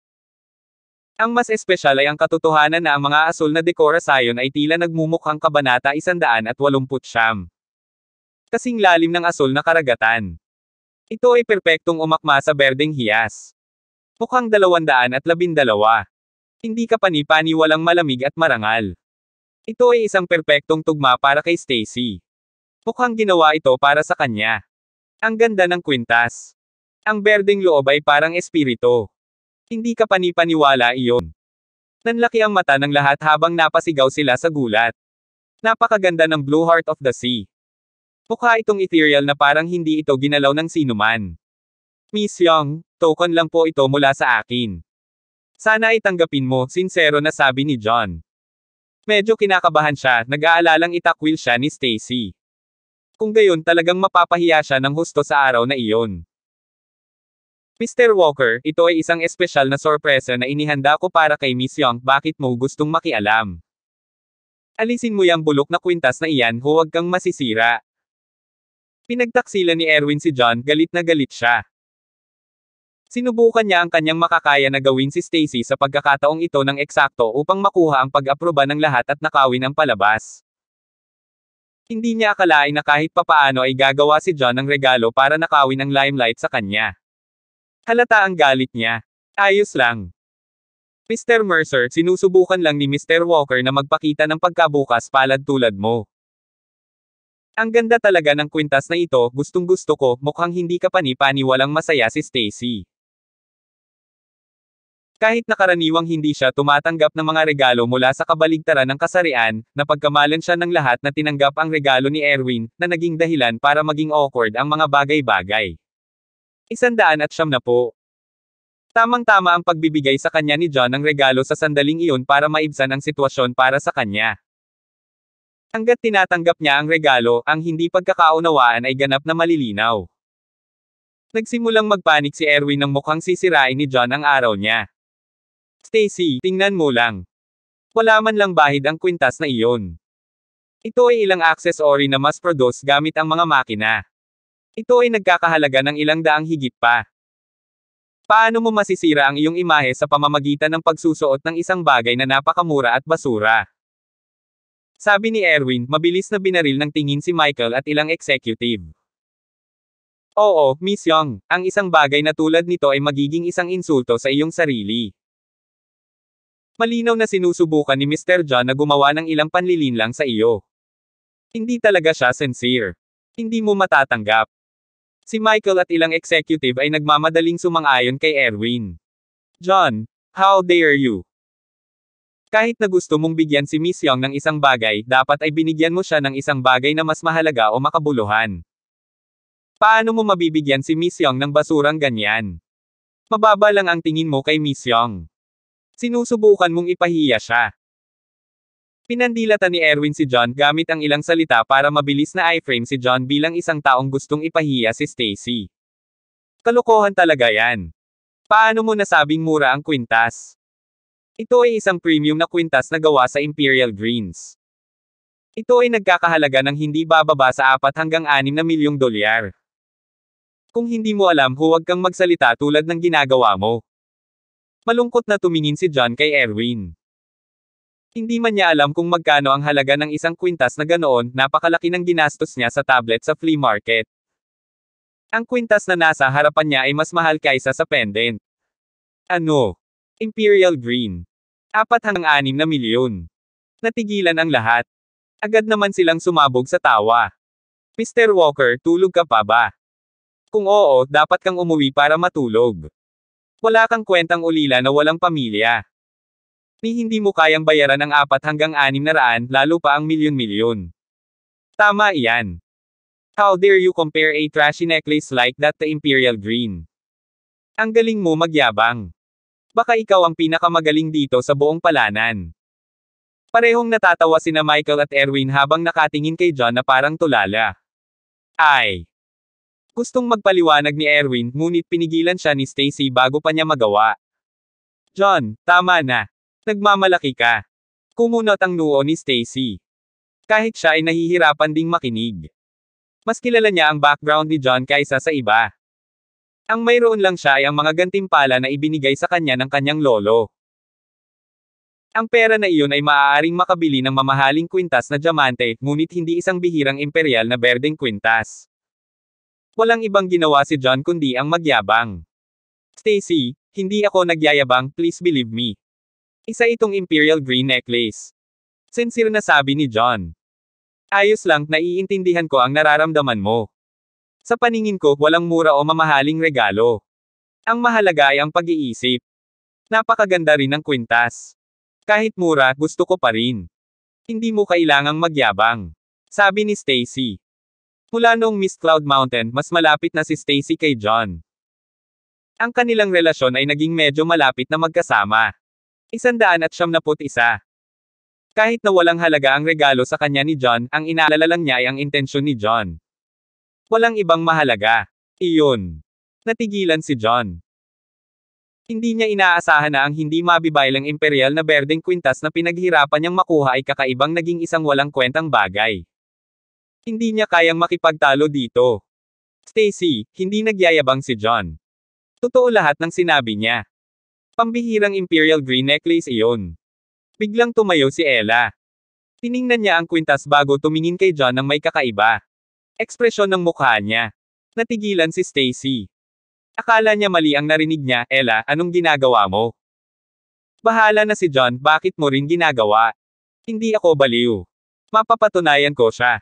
Ang mas espesyal ay ang katotohanan na ang mga asul na dekorasayon ay tila nagmumukhang kabanata 180. Kasing lalim ng asul na karagatan. Ito ay perpektong umakma sa berdeng hiyas. Mukhang 212. Hindi kapani-pani walang malamig at marangal. Ito ay isang perpektong tugma para kay Stacy. Mukhang ginawa ito para sa kanya. Ang ganda ng kwintas. Ang berdeng loob ay parang espirito. Hindi ka panipaniwala iyon. Nanlaki ang mata ng lahat habang napasigaw sila sa gulat. Napakaganda ng Blue Heart of the Sea. Mukha itong ethereal na parang hindi ito ginalaw ng sinuman. Miss Young, token lang po ito mula sa akin. Sana ay tanggapin mo, sinsero na sabi ni John. Medyo kinakabahan siya, nag-aalalang itakwil siya ni Stacy. Kung gayon talagang mapapahiya siya ng husto sa araw na iyon. Mr. Walker, ito ay isang espesyal na sorpresa na inihanda ko para kay Miss Young, bakit mo gustong makialam? Alisin mo yung bulok na kwintas na iyan, huwag kang masisira. Pinagtaksilan ni Erwin si John, galit na galit siya. Sinubukan niya ang kanyang makakaya na gawin si Stacy sa pagkakataong ito ng eksakto upang makuha ang pag-aproba ng lahat at nakawin ang palabas. Hindi niya akalain na kahit papaano ay gagawa si John ng regalo para nakawin ang limelight sa kanya. Halata ang galit niya. Ayos lang. Mr. Mercer, sinusubukan lang ni Mr. Walker na magpakita ng pagkabukas palad tulad mo. Ang ganda talaga ng kwintas na ito, gustong gusto ko, mukhang hindi ka panipaniwalang masaya si Stacy. Kahit nakaraniwang hindi siya tumatanggap ng mga regalo mula sa kabaligtaran ng kasarian, napagkamalan siya ng lahat na tinanggap ang regalo ni Erwin, na naging dahilan para maging awkward ang mga bagay-bagay. Isandaan at siyam na po. Tamang-tama ang pagbibigay sa kanya ni John ng regalo sa sandaling iyon para maibsan ang sitwasyon para sa kanya. Hanggat tinatanggap niya ang regalo, ang hindi pagkakaunawaan ay ganap na malilinaw. Nagsimulang magpanik si Erwin ng mukhang sisirain ni John ang araw niya. Stacy, tingnan mo lang. Wala man lang bahid ang kwintas na iyon. Ito ay ilang accessory na mas produce gamit ang mga makina. Ito ay nagkakahalaga ng ilang daang higit pa. Paano mo masisira ang iyong imahe sa pamamagitan ng pagsusuot ng isang bagay na napakamura at basura? Sabi ni Erwin, mabilis na binaril ng tingin si Michael at ilang executive. Oo, Miss Young, ang isang bagay na tulad nito ay magiging isang insulto sa iyong sarili. Malinaw na sinusubukan ni Mr. John na gumawa ng ilang panlilinlang sa iyo. Hindi talaga siya sincere. Hindi mo matatanggap. Si Michael at ilang executive ay nagmamadaling sumang-ayon kay Erwin. John, how dare you? Kahit na gusto mong bigyan si Miss Young ng isang bagay, dapat ay binigyan mo siya ng isang bagay na mas mahalaga o makabuluhan. Paano mo mabibigyan si Miss Young ng basurang ganyan? Mababa lang ang tingin mo kay Miss Young. Sinusubukan mong ipahiya siya. Pinandilata ni Erwin si John gamit ang ilang salita para mabilis na iframe si John bilang isang taong gustong ipahiya si Stacy. Kalokohan talaga yan. Paano mo nasabing mura ang kwintas? Ito ay isang premium na kwintas na gawa sa Imperial Greens. Ito ay nagkakahalaga ng hindi bababa sa 4 hanggang 6 na milyong dolyar. Kung hindi mo alam huwag kang magsalita tulad ng ginagawa mo. Malungkot na tumingin si John kay Erwin. Hindi man niya alam kung magkano ang halaga ng isang kwintas na ganoon, napakalaki ng ginastos niya sa tablet sa flea market. Ang kwintas na nasa harapan niya ay mas mahal kaysa sa pendant. Ano? Imperial Green. Apat hanggang anim na milyon. Natigilan ang lahat. Agad naman silang sumabog sa tawa. Mr. Walker, tulog ka pa ba? Kung oo, dapat kang umuwi para matulog. Wala kang kwentang ulila na walang pamilya. Ni hindi mo kayang bayaran ang apat hanggang anim na raan, lalo pa ang milyon-milyon. Tama iyan. How dare you compare a trashy necklace like that to Imperial Green? Ang galing mo magyabang. Baka ikaw ang pinakamagaling dito sa buong palanan. Parehong natatawa sina Michael at Erwin habang nakatingin kay John na parang tulala. Ay! Gustong magpaliwanag ni Erwin, ngunit pinigilan siya ni Stacy bago pa niya magawa. John, tama na. Nagmamalaki ka. Kumunot ang noo ni Stacy. Kahit siya ay nahihirapan ding makinig. Mas kilala niya ang background ni John kaysa sa iba. Ang mayroon lang siya ay ang mga gantimpala na ibinigay sa kanya ng kanyang lolo. Ang pera na iyon ay maaaring makabili ng mamahaling kwintas na diamante, ngunit hindi isang bihirang imperial na berdeng kwintas. Walang ibang ginawa si John kundi ang magyabang. Stacy, hindi ako nagyayabang, please believe me. Isa itong Imperial Green Necklace. Sincere na sabi ni John. Ayos lang, naiintindihan ko ang nararamdaman mo. Sa paningin ko, walang mura o mamahaling regalo. Ang mahalaga ay ang pag-iisip. Napakaganda rin ang kwintas. Kahit mura, gusto ko pa rin. Hindi mo kailangang magyabang. Sabi ni Stacy. Mula noong Miss Cloud Mountain, mas malapit na si Stacy kay John. Ang kanilang relasyon ay naging medyo malapit na magkasama. Isandaan at siyam na isa. Kahit na walang halaga ang regalo sa kanya ni John, ang inaalala lang niya ay ang intensyon ni John. Walang ibang mahalaga. Iyon. Natigilan si John. Hindi niya inaasahan na ang hindi mabibaylang imperial na berdeng kwintas na pinaghirapan niyang makuha ay kakaibang naging isang walang kwentang bagay. Hindi niya kayang makipagtalo dito. Stacy, hindi nagyayabang si John. Totoo lahat ng sinabi niya. Pambihirang Imperial Green Necklace iyon. Biglang tumayo si Ella. Tiningnan niya ang kwintas bago tumingin kay John ng may kakaiba. Ekspresyon ng mukha niya. Natigilan si Stacy. Akala niya mali ang narinig niya, Ella, anong ginagawa mo? Bahala na si John, bakit mo rin ginagawa? Hindi ako baliw. Mapapatunayan ko siya.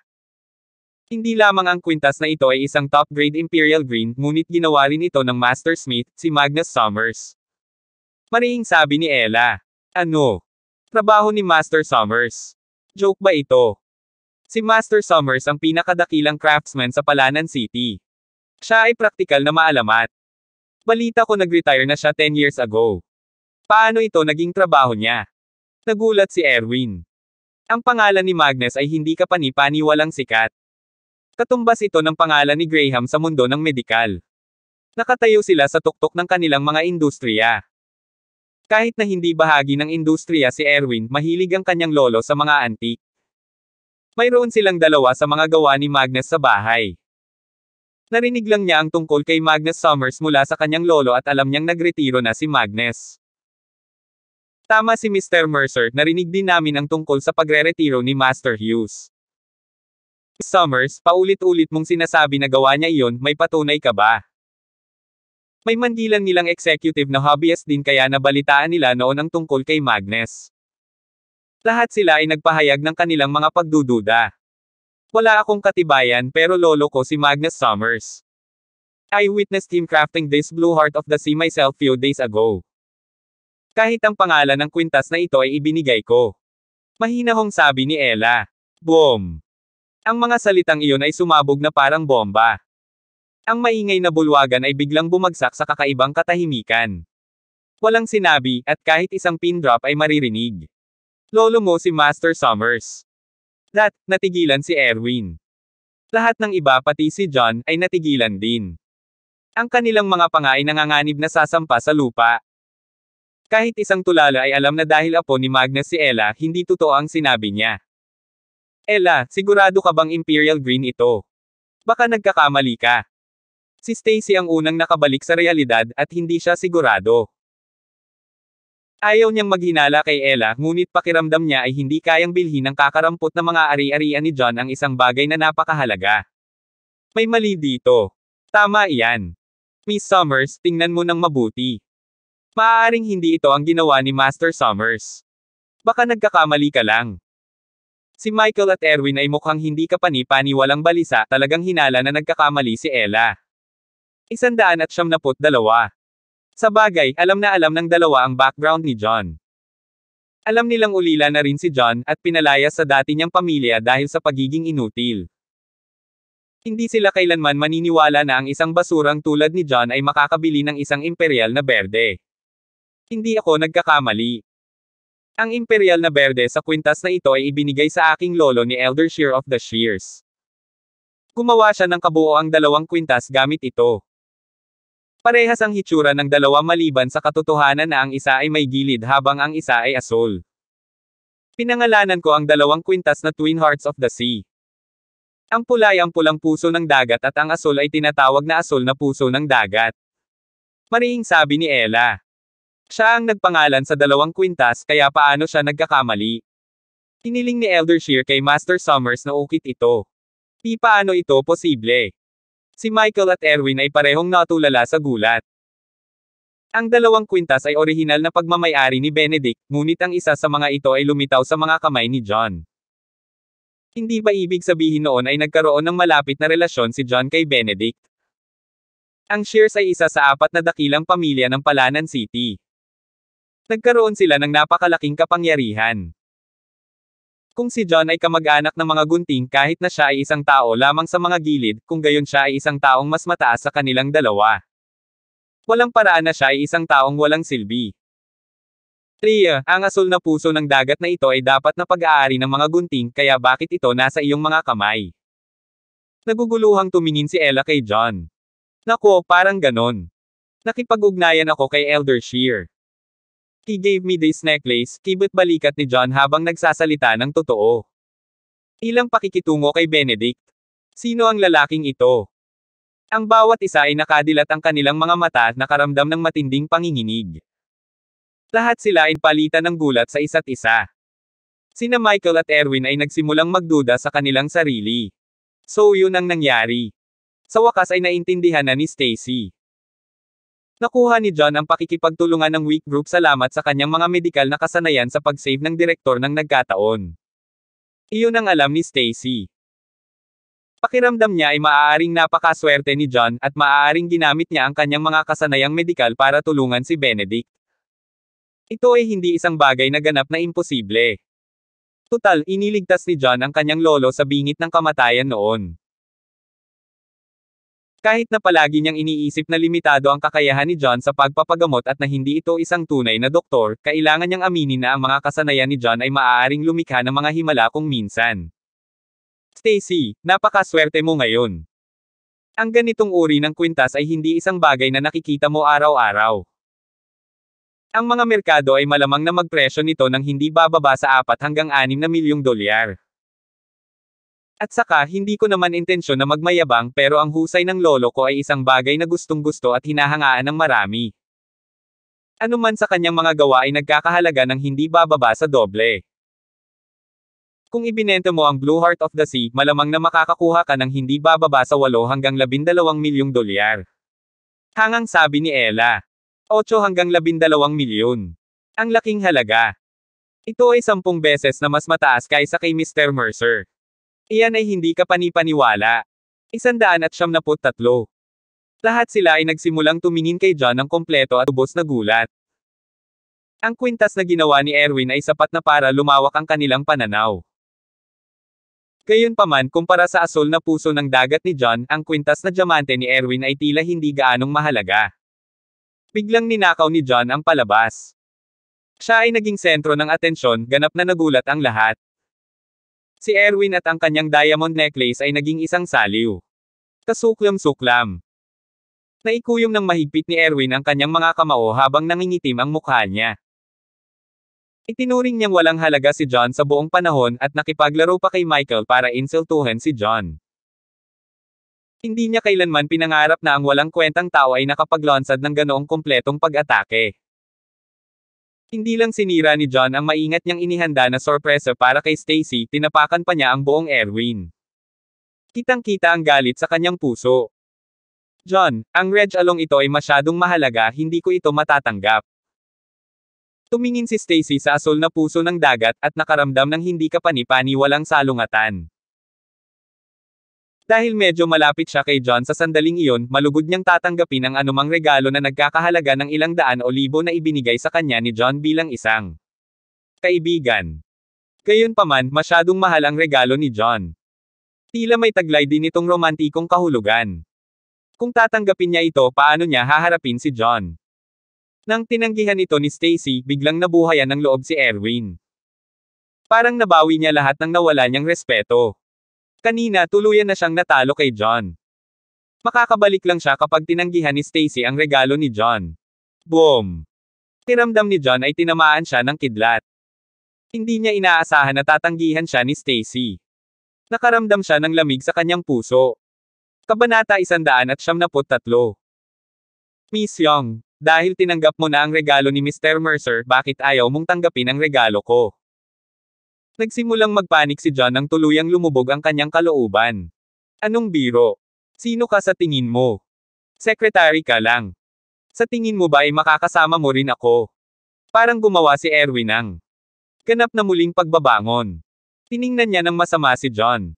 Hindi lamang ang kwintas na ito ay isang top-grade Imperial Green, ngunit ginawa rin ito ng Master Smith, si Magnus Summers. Mariing sabi ni Ella. Ano? Trabaho ni Master Summers. Joke ba ito? Si Master Summers ang pinakadakilang craftsman sa Palanan City. Siya ay praktikal na maalamat. Balita ko nag-retire na siya 10 years ago. Paano ito naging trabaho niya? Nagulat si Erwin. Ang pangalan ni Magnus ay hindi kapani-paniwalang sikat. Katumbas ito ng pangalan ni Graham sa mundo ng medikal. Nakatayo sila sa tuktok ng kanilang mga industriya. Kahit na hindi bahagi ng industriya si Erwin, mahilig ang kanyang lolo sa mga antik. Mayroon silang dalawa sa mga gawa ni Magnus sa bahay. Narinig lang niya ang tungkol kay Magnus Summers mula sa kanyang lolo at alam niyang nagretiro na si Magnus. Tama si Mr. Mercer, narinig din namin ang tungkol sa pagreretiro ni Master Hughes. Summers, paulit-ulit mong sinasabi na gawa niya iyon, may patunay ka ba? May mandilan nilang executive na hobbyist din kaya nabalitaan nila noon ang tungkol kay Magnes. Lahat sila ay nagpahayag ng kanilang mga pagdududa. Wala akong katibayan pero lolo ko si Magnus Summers. I witnessed him crafting this Blue Heart of the Sea myself few days ago. Kahit ang pangalan ng kwintas na ito ay ibinigay ko. Mahinahong sabi ni Ella. Boom! Ang mga salitang iyon ay sumabog na parang bomba. Ang maingay na bulwagan ay biglang bumagsak sa kakaibang katahimikan. Walang sinabi, at kahit isang pin drop ay maririnig. Lolo mo si Master Summers. That, natigilan si Erwin. Lahat ng iba pati si John, ay natigilan din. Ang kanilang mga panga ay nanganganib na sasampa sa lupa. Kahit isang tulala ay alam na dahil apo ni Magna si Ella, hindi totoo ang sinabi niya. Ella, sigurado ka bang Imperial Green ito? Baka nagkakamali ka. Si Stacy ang unang nakabalik sa realidad at hindi siya sigurado. Ayaw niyang maghinala kay Ella ngunit pakiramdam niya ay hindi kayang bilhin ng kakarampot na mga ari-arian ni John ang isang bagay na napakahalaga. May mali dito. Tama iyan. Miss Summers, tingnan mo ng mabuti. Maaaring hindi ito ang ginawa ni Master Summers. Baka nagkakamali ka lang. Si Michael at Erwin ay mukhang hindi kapani-pani walang balisa, talagang hinala na nagkakamali si Ella. Isandaan at siyam naput dalawa. Sa bagay, alam na alam ng dalawa ang background ni John. Alam nilang ulila na rin si John, at pinalaya sa dati niyang pamilya dahil sa pagiging inutil. Hindi sila kailanman maniniwala na ang isang basurang tulad ni John ay makakabili ng isang imperial na berde. Hindi ako nagkakamali. Ang imperial na berde sa kwintas na ito ay ibinigay sa aking lolo ni Elder Eldershire of the Shears. Gumawa siya ng kabuo ang dalawang kwintas gamit ito. Parehas ang hitsura ng dalawa maliban sa katotohanan na ang isa ay may gilid habang ang isa ay asol. Pinangalanan ko ang dalawang kwintas na Twin Hearts of the Sea. Ang pulay ang pulang puso ng dagat at ang asol ay tinatawag na asol na puso ng dagat. Mariing sabi ni Ella. Siya ang nagpangalan sa dalawang kwintas kaya paano siya nagkakamali. Hiniling ni Elder Eldershire kay Master Summers na ukit ito. Di paano ito posible. Si Michael at Erwin ay parehong natulala sa gulat. Ang dalawang kwintas ay orihinal na pagmamayari ni Benedict, ngunit ang isa sa mga ito ay lumitaw sa mga kamay ni John. Hindi ba ibig sabihin noon ay nagkaroon ng malapit na relasyon si John kay Benedict? Ang Shears ay isa sa apat na dakilang pamilya ng Palanan City. Nagkaroon sila ng napakalaking kapangyarihan. Kung si John ay kamag-anak ng mga gunting kahit na siya ay isang tao lamang sa mga gilid, kung gayon siya ay isang taong mas mataas sa kanilang dalawa. Walang paraan na siya ay isang taong walang silbi. Tria, ang asul na puso ng dagat na ito ay dapat na pag-aari ng mga gunting kaya bakit ito nasa iyong mga kamay? Naguguluhang tumingin si Ella kay John. Nako, parang ganon. Nakipag-ugnayan ako kay Elder Shear. He gave me this necklace, kibot balikat ni John habang nagsasalita ng totoo. Ilang pakikitungo kay Benedict. Sino ang lalaking ito? Ang bawat isa ay nakadilat ang kanilang mga mata at nakaramdam ng matinding panginginig. Lahat sila ay palitan ng gulat sa isa't isa. Sina Michael at Erwin ay nagsimulang magduda sa kanilang sarili. So yun ang nangyari. Sa wakas ay naintindihan na ni Stacy. Nakuha ni John ang pakikipagtulungan ng Week group salamat sa kanyang mga medikal na kasanayan sa pag-save ng direktor ng nagkataon. Iyon ang alam ni Stacy. Pakiramdam niya ay maaaring napakaswerte ni John at maaaring ginamit niya ang kanyang mga kasanayang medikal para tulungan si Benedict. Ito ay hindi isang bagay na ganap na imposible. Tutal, iniligtas ni John ang kanyang lolo sa bingit ng kamatayan noon. Kahit na palagi niyang iniisip na limitado ang kakayahan ni John sa pagpapagamot at na hindi ito isang tunay na doktor, kailangan niyang aminin na ang mga kasanayan ni John ay maaaring lumikha ng mga himala kung minsan. Stacy, napakaswerte mo ngayon. Ang ganitong uri ng kwintas ay hindi isang bagay na nakikita mo araw-araw. Ang mga merkado ay malamang na magpresyo nito ng hindi bababa sa 4 hanggang 6 na milyong dolyar. At saka hindi ko naman intensyon na magmayabang pero ang husay ng lolo ko ay isang bagay na gustong gusto at hinahangaan ng marami. Ano man sa kanyang mga gawa ay nagkakahalaga ng hindi bababa sa doble. Kung ibinenta mo ang Blue Heart of the Sea, malamang na makakakuha ka ng hindi bababa sa 8 hanggang 12 milyong dolyar. Hangang sabi ni Ella. 8 hanggang 12 milyon. Ang laking halaga. Ito ay 10 beses na mas mataas kaysa kay Mr. Mercer. Iyan ay hindi kapanipaniwala. Isandaan at siyam napot tatlo. Lahat sila ay nagsimulang tumingin kay John ng kompleto at ubos na gulat. Ang kwintas na ginawa ni Erwin ay sapat na para lumawak ang kanilang pananaw. Gayunpaman kumpara sa asol na puso ng dagat ni John, ang kwintas na diamante ni Erwin ay tila hindi gaanong mahalaga. Biglang ninakaw ni John ang palabas. Siya ay naging sentro ng atensyon, ganap na nagulat ang lahat. Si Erwin at ang kanyang diamond necklace ay naging isang saliw. Kasuklam-suklam. Naikuyom ng mahigpit ni Erwin ang kanyang mga kamao habang nangingitim ang mukha niya. Itinuring niyang walang halaga si John sa buong panahon at nakipaglaro pa kay Michael para insultuhan si John. Hindi niya kailanman pinangarap na ang walang kwentang tao ay nakapaglonsad ng ganoong kumpletong pag-atake. Hindi lang sinira ni John ang maingat niyang inihanda na sorpresa para kay Stacy, tinapakan pa niya ang buong Erwin. Kitang-kita ang galit sa kanyang puso. John, ang Reg Along ito ay masyadong mahalaga, hindi ko ito matatanggap. Tumingin si Stacy sa asol na puso ng dagat at nakaramdam ng hindi kapanipani walang salungatan. Dahil medyo malapit siya kay John sa sandaling iyon, malugod niyang tatanggapin ang anumang regalo na nagkakahalaga ng ilang daan o libo na ibinigay sa kanya ni John bilang isang kaibigan. Gayunpaman, masyadong mahal ang regalo ni John. Tila may taglay din itong romantikong kahulugan. Kung tatanggapin niya ito, paano niya haharapin si John? Nang tinanggihan ito ni Stacy, biglang nabuhayan ng loob si Erwin. Parang nabawi niya lahat ng nawala niyang respeto. Kanina tuluyan na siyang natalo kay John. Makakabalik lang siya kapag tinanggihan ni Stacy ang regalo ni John. Boom! Tiramdam ni John ay tinamaan siya ng kidlat. Hindi niya inaasahan na tatanggihan siya ni Stacy. Nakaramdam siya ng lamig sa kanyang puso. Kabanata 100 at tatlo. Miss Young, dahil tinanggap mo na ang regalo ni Mr. Mercer, bakit ayaw mong tanggapin ang regalo ko? Nagsimulang magpanik si John nang tuluyang lumubog ang kanyang kalooban. Anong biro? Sino ka sa tingin mo? Secretary ka lang. Sa tingin mo ba ay makakasama mo rin ako? Parang gumawa si Erwin ng ganap na muling pagbabangon. Tiningnan niya ng masama si John.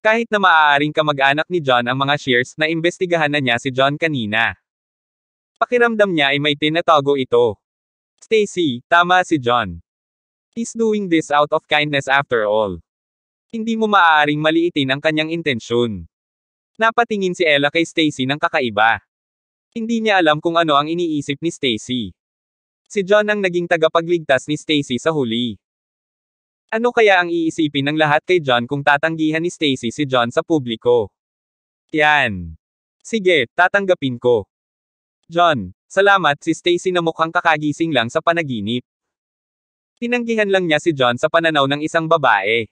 Kahit na maaaring kamag-anak ni John ang mga shares na imbestigahan na niya si John kanina. Pakiramdam niya ay may tinatago ito. Stacy, tama si John. He's doing this out of kindness after all. Hindi mo maaaring maliitin ang kanyang intensyon. Napatingin si Ella kay Stacy ng kakaiba. Hindi niya alam kung ano ang iniisip ni Stacy. Si John ang naging tagapagligtas ni Stacy sa huli. Ano kaya ang iisipin ng lahat kay John kung tatanggihan ni Stacy si John sa publiko? Yan. Sige, tatanggapin ko. John, salamat si Stacy na mukhang kakagising lang sa panaginip. Tinanggihan lang niya si John sa pananaw ng isang babae.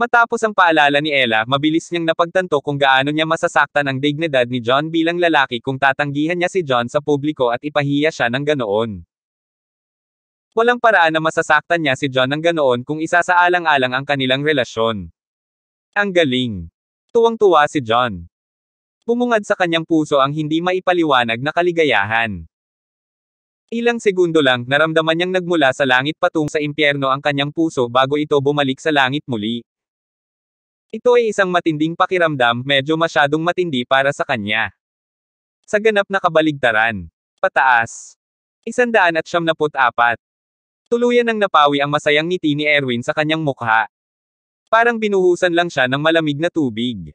Matapos ang paalala ni Ella, mabilis niyang napagtanto kung gaano niya masasaktan ang dignidad ni John bilang lalaki kung tatanggihan niya si John sa publiko at ipahiya siya ng ganoon. Walang paraan na masasaktan niya si John ng ganoon kung isasaalang-alang ang kanilang relasyon. Ang galing. Tuwang-tuwa si John. Bumungad sa kanyang puso ang hindi maipaliwanag na kaligayahan. Ilang segundo lang, naramdaman niyang nagmula sa langit patung sa impyerno ang kanyang puso bago ito bumalik sa langit muli. Ito ay isang matinding pakiramdam, medyo masyadong matindi para sa kanya. Sa ganap na kabaligtaran. Pataas. Isandaan at siyamnapot apat. Tuluyan ng napawi ang masayang ngiti ni Erwin sa kanyang mukha. Parang binuhusan lang siya ng malamig na tubig.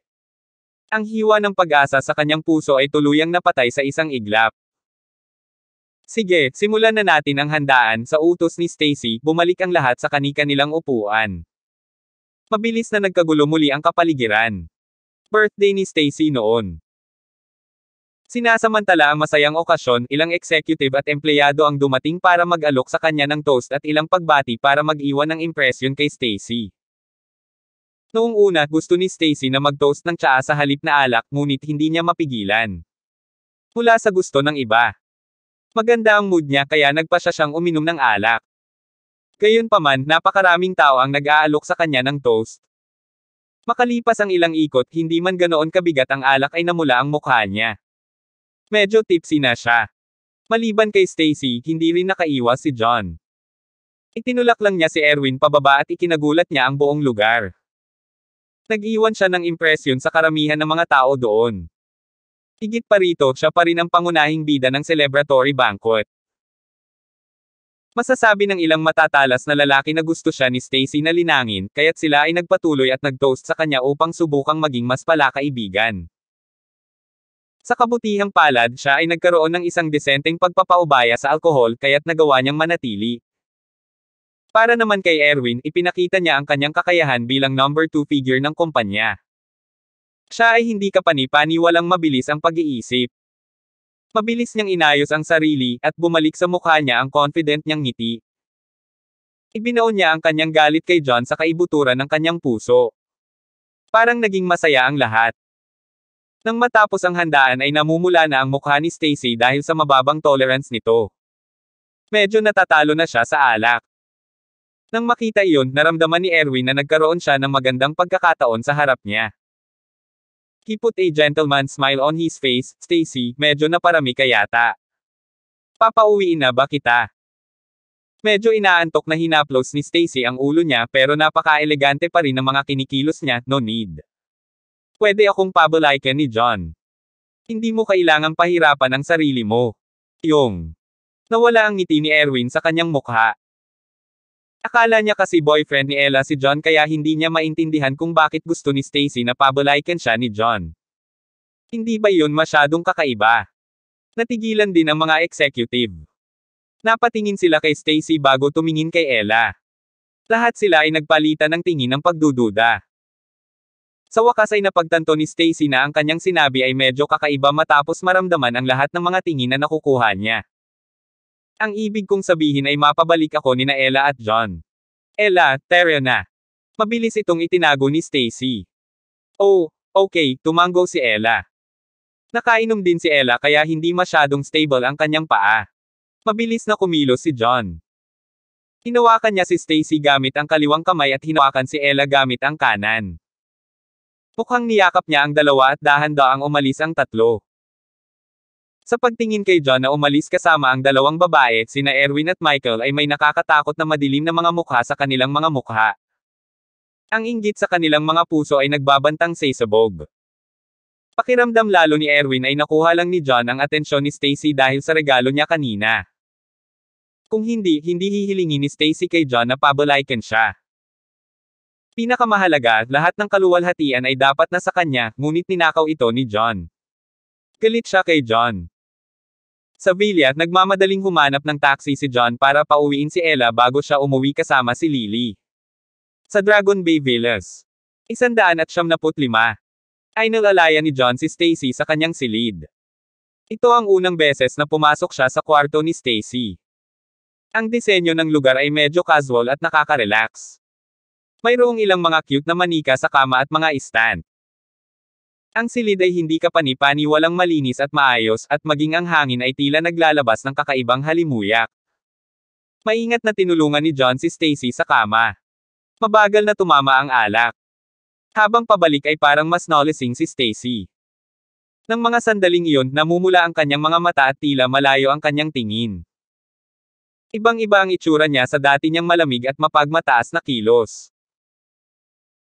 Ang hiwa ng pag-asa sa kanyang puso ay tuluyang napatay sa isang iglap. Sige, simulan na natin ang handaan sa utos ni Stacy, bumalik ang lahat sa kani-kanilang upuan. Mabilis na nagkagulo muli ang kapaligiran. Birthday ni Stacy noon. Sinasamantala ang masayang okasyon, ilang executive at empleyado ang dumating para mag-alok sa kanya ng toast at ilang pagbati para mag-iwan ng impresyon kay Stacy. Noong una, gusto ni Stacy na mag-toast ng tsaa sa halip na alak, ngunit hindi niya mapigilan. Mula sa gusto ng iba. Maganda ang mood niya kaya nagpasya siyang uminom ng alak. Gayunpaman, napakaraming tao ang nag-aalok sa kanya ng toast. Makalipas ang ilang ikot, hindi man ganoon kabigat ang alak ay namula ang mukha niya. Medyo tipsy na siya. Maliban kay Stacy, hindi rin nakaiwas si John. Itinulak lang niya si Erwin pababa at ikinagulat niya ang buong lugar. Nag-iwan siya ng impresyon sa karamihan ng mga tao doon. Higit pa rito, siya pa rin ang pangunahing bida ng celebratory banquet. Masasabi ng ilang matatalas na lalaki na gusto siya ni Stacy na linangin, kaya't sila ay nagpatuloy at nagtoast sa kanya upang subukang maging mas pala kaibigan. Sa kabutihang palad siya ay nagkaroon ng isang desenteng pagpapaubaya sa alkohol kaya't nagawa niyang manatili. Para naman kay Erwin, ipinakita niya ang kanyang kakayahan bilang number 2 figure ng kumpanya. Siya ay hindi kapani-paniwalang mabilis ang pag-iisip. Mabilis niyang inayos ang sarili, at bumalik sa mukha niya ang confident niyang ngiti. Ibinaon niya ang kanyang galit kay John sa kaibuturan ng kanyang puso. Parang naging masaya ang lahat. Nang matapos ang handaan ay namumula na ang mukha ni Stacy dahil sa mababang tolerance nito. Medyo natatalo na siya sa alak. Nang makita iyon, naramdaman ni Erwin na nagkaroon siya ng magandang pagkakataon sa harap niya. He put a gentleman smile on his face, Stacy, medyo naparami ka yata. Papauwiin na ba kita? Medyo inaantok na hinaplos ni Stacy ang ulo niya pero napaka-elegante pa rin ng mga kinikilos niya, no need. Pwede akong pabalikan ni John. Hindi mo kailangang pahirapan ang sarili mo. Yung. Nawala ang ngiti ni Erwin sa kanyang mukha. Akala niya kasi boyfriend ni Ella si John kaya hindi niya maintindihan kung bakit gusto ni Stacy na pabalikan siya ni John. Hindi ba yun masyadong kakaiba? Natigilan din ang mga executive. Napatingin sila kay Stacy bago tumingin kay Ella. Lahat sila ay nagpalitan ng tingin ng pagdududa. Sa wakas ay napagtanto ni Stacy na ang kanyang sinabi ay medyo kakaiba matapos maramdaman ang lahat ng mga tingin na nakukuha niya. Ang ibig kong sabihin ay mapabalik ako ni Ella at John. Ella, Terya na. Mabilis itong itinago ni Stacy. Oh, okay, tumango si Ella. Nakainom din si Ella kaya hindi masyadong stable ang kanyang paa. Mabilis na kumilos si John. Hinawakan niya si Stacy gamit ang kaliwang kamay at hinawakan si Ella gamit ang kanan. Mukhang niyakap niya ang dalawa at dahan-daang umalis ang tatlo. Sa pagtingin kay John na umalis kasama ang dalawang babae, sina Erwin at Michael ay may nakakatakot na madilim na mga mukha sa kanilang mga mukha. Ang inggit sa kanilang mga puso ay nagbabantang say sabog. Pakiramdam lalo ni Erwin ay nakuha lang ni John ang atensyon ni Stacy dahil sa regalo niya kanina. Kung hindi, hindi hihilingin ni Stacy kay John na pabalaikan siya. Pinakamahalaga, lahat ng kaluwalhatian ay dapat na sa kanya, ngunit ninakaw ito ni John. Galit siya kay John. Sa villa, nagmamadaling humanap ng taxi si John para pauwiin si Ella bago siya umuwi kasama si Lily. Sa Dragon Bay Villas. Isandaan at siyamnaput lima. Ay nalalaya ni John si Stacy sa kanyang silid. Ito ang unang beses na pumasok siya sa kwarto ni Stacy. Ang disenyo ng lugar ay medyo casual at nakaka-relax. Mayroong ilang mga cute na manika sa kama at mga stand. Ang silid ay hindi kapani-pani walang malinis at maayos at maging ang hangin ay tila naglalabas ng kakaibang halimuyak. Maingat na tinulungan ni John si Stacy sa kama. Mabagal na tumama ang alak. Habang pabalik ay parang mas nolising si Stacy. Nang mga sandaling iyon, namumula ang kanyang mga mata at tila malayo ang kanyang tingin. Ibang-iba ang itsura niya sa dati niyang malamig at mapagmataas na kilos.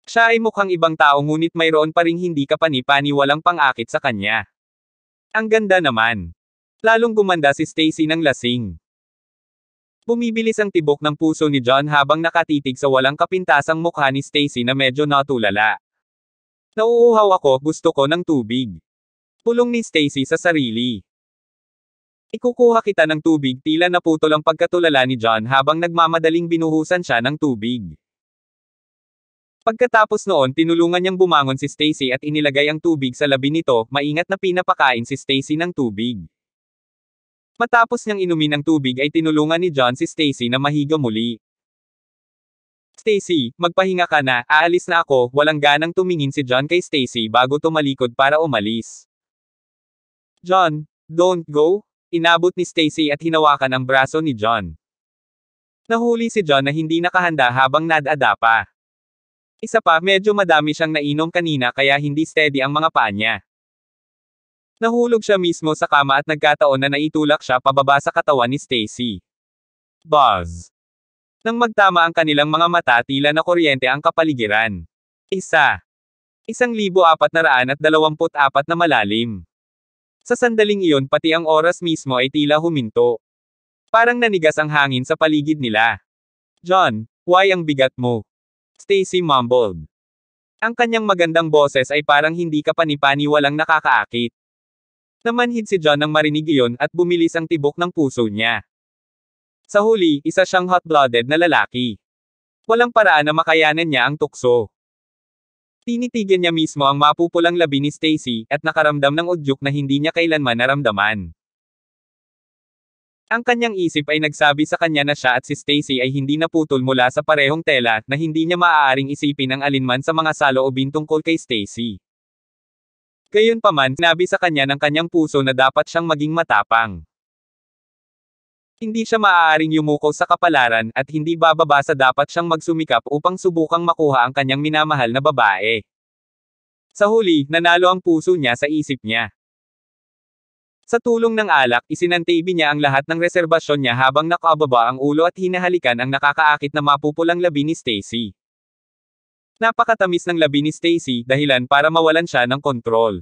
Siya ay mukhang ibang tao ngunit mayroon pa ring hindi kapani-pani walang pangakit sa kanya. Ang ganda naman. Lalong gumanda si Stacy ng lasing. Bumibilis ang tibok ng puso ni John habang nakatitig sa walang kapintasang mukha ni Stacy na medyo natulala. Nauuhaw ako, gusto ko ng tubig. Pulong ni Stacy sa sarili. Ikukuha kita ng tubig tila naputol ang pagkatulala ni John habang nagmamadaling binuhusan siya ng tubig. Pagkatapos noon tinulungan niyang bumangon si Stacy at inilagay ang tubig sa labi nito, maingat na pinapakain si Stacy ng tubig. Matapos niyang inumin ang tubig ay tinulungan ni John si Stacy na mahiga muli. Stacy, magpahinga ka na, aalis na ako, walang ganang tumingin si John kay Stacy bago tumalikod para umalis. John, don't go, Inabot ni Stacy at hinawakan ang braso ni John. Nahuli si John na hindi nakahanda habang nadada pa. Isa pa, medyo madami siyang nainom kanina kaya hindi steady ang mga paa niya. Nahulog siya mismo sa kama at nagkataon na naitulak siya pababa sa katawan ni Stacy. Buzz. Nang magtama ang kanilang mga mata tila na kuryente ang kapaligiran. Isa. Isang libo apat na raan at dalawamput apat na malalim. Sa sandaling iyon pati ang oras mismo ay tila huminto. Parang nanigas ang hangin sa paligid nila. John, why ang bigat mo? Stacy mumbled. Ang kanyang magandang boses ay parang hindi kapani-pani walang nakakaakit. Namanhid si John nang marinig iyon at bumilis ang tibok ng puso niya. Sa huli, isa siyang hot-blooded na lalaki. Walang paraan na makayanan niya ang tukso. Tinitigan niya mismo ang mapupulang labi ni Stacy at nakaramdam ng udyok na hindi niya kailanman naramdaman. Ang kanyang isip ay nagsabi sa kanya na siya at si Stacy ay hindi naputol mula sa parehong tela na hindi niya maaaring isipin ang alinman sa mga saloobin tungkol kay Stacy. Gayunpaman, sinabi sa kanya ng kanyang puso na dapat siyang maging matapang. Hindi siya maaaring yumuko sa kapalaran at hindi bababa sa dapat siyang magsumikap upang subukang makuha ang kanyang minamahal na babae. Sa huli, nanalo ang puso niya sa isip niya. Sa tulong ng alak, isinantibi niya ang lahat ng reserbasyon niya habang nakababa ang ulo at hinahalikan ang nakakaakit na mapupulang labi ni Stacy. Napakatamis ng labi ni Stacy, dahilan para mawalan siya ng kontrol.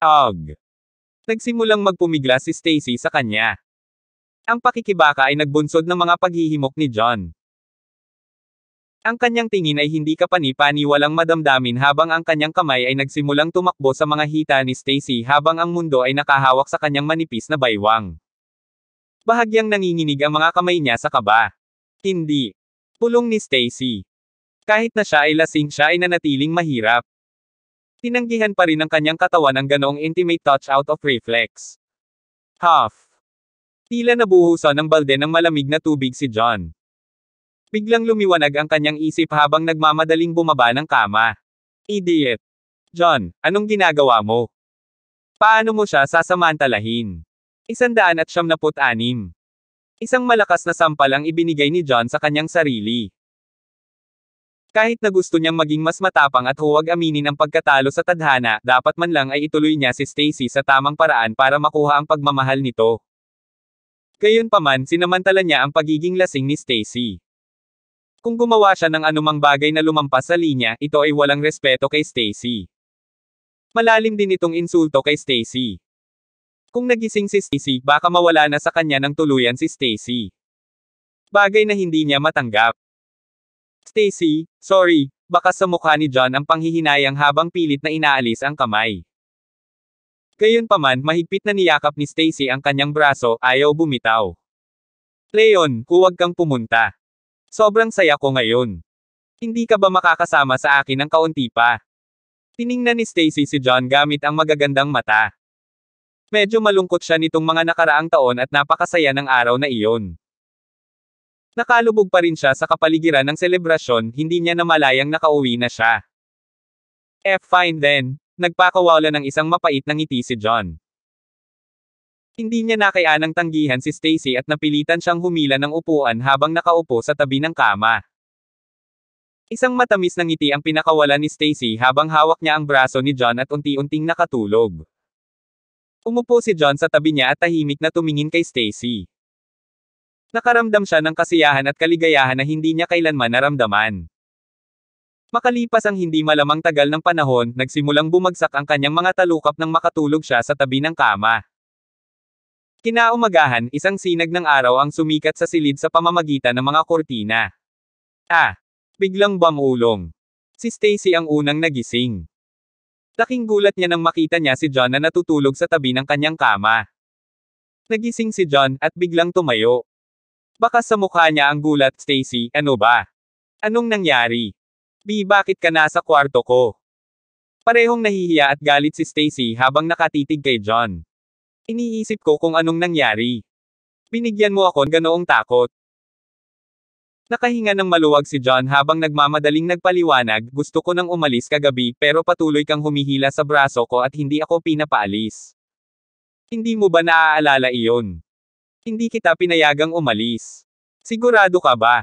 Ugh! Nagsimulang magpumigla si Stacy sa kanya. Ang pakikibaka ay nagbunsod ng mga paghihimok ni John. Ang kanyang tingin ay hindi kapani-paniwalang madamdamin habang ang kanyang kamay ay nagsimulang tumakbo sa mga hita ni Stacy habang ang mundo ay nakahawak sa kanyang manipis na baywang. Bahagyang nanginginig ang mga kamay niya sa kaba. Hindi. Pulong ni Stacy. Kahit na siya ay lasing siya ay nanatiling mahirap. Tinanggihan pa rin ang kanyang katawan ang ganoong intimate touch out of reflex. Huff. Tila nabuhusan ng balde ng malamig na tubig si John. Biglang lumiwanag ang kanyang isip habang nagmamadaling bumaba ng kama. Idiot! John, anong ginagawa mo? Paano mo siya sasamantalahin? Isandaan at siyam naput anim. Isang malakas na sampal ang ibinigay ni John sa kanyang sarili. Kahit na gusto niyang maging mas matapang at huwag aminin ang pagkatalo sa tadhana, dapat man lang ay ituloy niya si Stacy sa tamang paraan para makuha ang pagmamahal nito. Gayunpaman sinamantala niya ang pagiging lasing ni Stacy. Kung gumawa siya ng anumang bagay na lumampas sa linya, ito ay walang respeto kay Stacy. Malalim din itong insulto kay Stacy. Kung nagising si Stacy, baka mawala na sa kanya ng tuluyan si Stacy. Bagay na hindi niya matanggap. Stacy, sorry, baka sa mukha ni John ang panghihinayang habang pilit na inaalis ang kamay. Gayunpaman, mahigpit na niyakap ni Stacy ang kanyang braso, ayaw bumitaw. Leon, huwag kang pumunta. Sobrang saya ko ngayon. Hindi ka ba makakasama sa akin ng kaunti pa? Tiningnan ni Stacy si John gamit ang magagandang mata. Medyo malungkot siya nitong mga nakaraang taon at napakasaya ng araw na iyon. Nakalubog pa rin siya sa kapaligiran ng selebrasyon, hindi niya namalayang nakauwi na siya. F eh, fine then, nagpakawala ng isang mapait na ngiti si John. Hindi niya nakayanang tanggihan si Stacy at napilitan siyang humila ng upuan habang nakaupo sa tabi ng kama. Isang matamis na ngiti ang pinakawala ni Stacy habang hawak niya ang braso ni John at unti-unting nakatulog. Umupo si John sa tabi niya at tahimik na tumingin kay Stacy. Nakaramdam siya ng kasiyahan at kaligayahan na hindi niya kailanman naramdaman. Makalipas ang hindi malamang tagal ng panahon, nagsimulang bumagsak ang kanyang mga talukap nang makatulog siya sa tabi ng kama. Kinaumagahan, isang sinag ng araw ang sumikat sa silid sa pamamagitan ng mga kurtina. Ah! Biglang bamulong. Si Stacy ang unang nagising. Taking gulat niya nang makita niya si John na natutulog sa tabi ng kanyang kama. Nagising si John, at biglang tumayo. Baka sa mukha niya ang gulat, Stacy, ano ba? Anong nangyari? B, bakit ka nasa kwarto ko? Parehong nahihiya at galit si Stacy habang nakatitig kay John. Iniisip ko kung anong nangyari. Binigyan mo ako ng ganoong takot. Nakahinga ng maluwag si John habang nagmamadaling nagpaliwanag, gusto ko nang umalis kagabi, pero patuloy kang humihila sa braso ko at hindi ako pinapaalis. Hindi mo ba naaalala iyon? Hindi kita pinayagang umalis. Sigurado ka ba?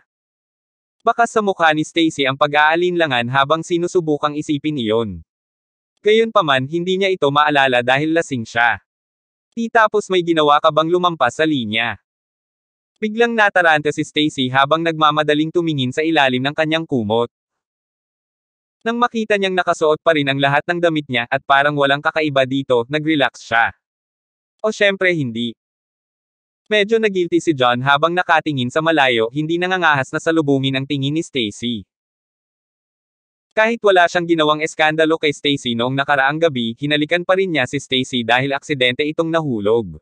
Baka sa mukha ni Stacy ang pag-aalinlangan habang sinusubukang isipin iyon. Gayunpaman, hindi niya ito maalala dahil lasing siya. Di tapos may ginawa ka bang lumampas sa linya. Biglang nataranta si Stacy habang nagmamadaling tumingin sa ilalim ng kanyang kumot. Nang makita niyang nakasuot pa rin ang lahat ng damit niya at parang walang kakaiba dito, nag-relax siya. O syempre hindi. Medyo nagilty si John habang nakatingin sa malayo, hindi nangangahas na salubungin ang tingin ni Stacy. Kahit wala siyang ginawang eskandalo kay Stacy noong nakaraang gabi, hinalikan pa rin niya si Stacy dahil aksidente itong nahulog.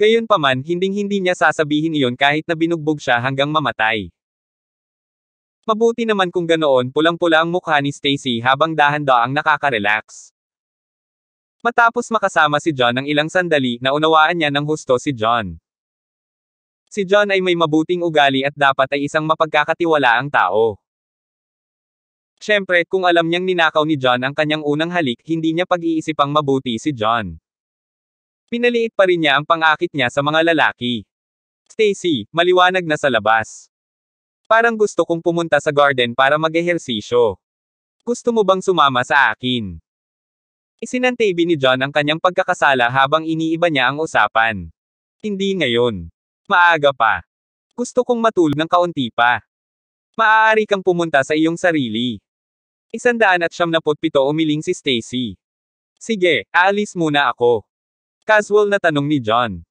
Gayunpaman, hinding-hindi niya sasabihin iyon kahit na binugbog siya hanggang mamatay. Mabuti naman kung ganoon pulang-pula ang mukha ni Stacy habang dahanda ang nakaka-relax. Matapos makasama si John ng ilang sandali, naunawaan niya ng husto si John. Si John ay may mabuting ugali at dapat ay isang mapagkakatiwalaang tao. Siyempre, kung alam niyang ninakaw ni John ang kanyang unang halik, hindi niya pag-iisipang mabuti si John. Pinaliit pa rin niya ang pangakit niya sa mga lalaki. Stacy, maliwanag na sa labas. Parang gusto kong pumunta sa garden para mag-ehersisyo. Gusto mo bang sumama sa akin? Isinantabi ni John ang kanyang pagkakasala habang iniiba niya ang usapan. Hindi ngayon. Maaga pa. Gusto kong matulog ng kaunti pa. Maaari kang pumunta sa iyong sarili. Isandaan at siyamnapotpito umiling si Stacy. Sige, aalis muna ako. Casual na tanong ni John.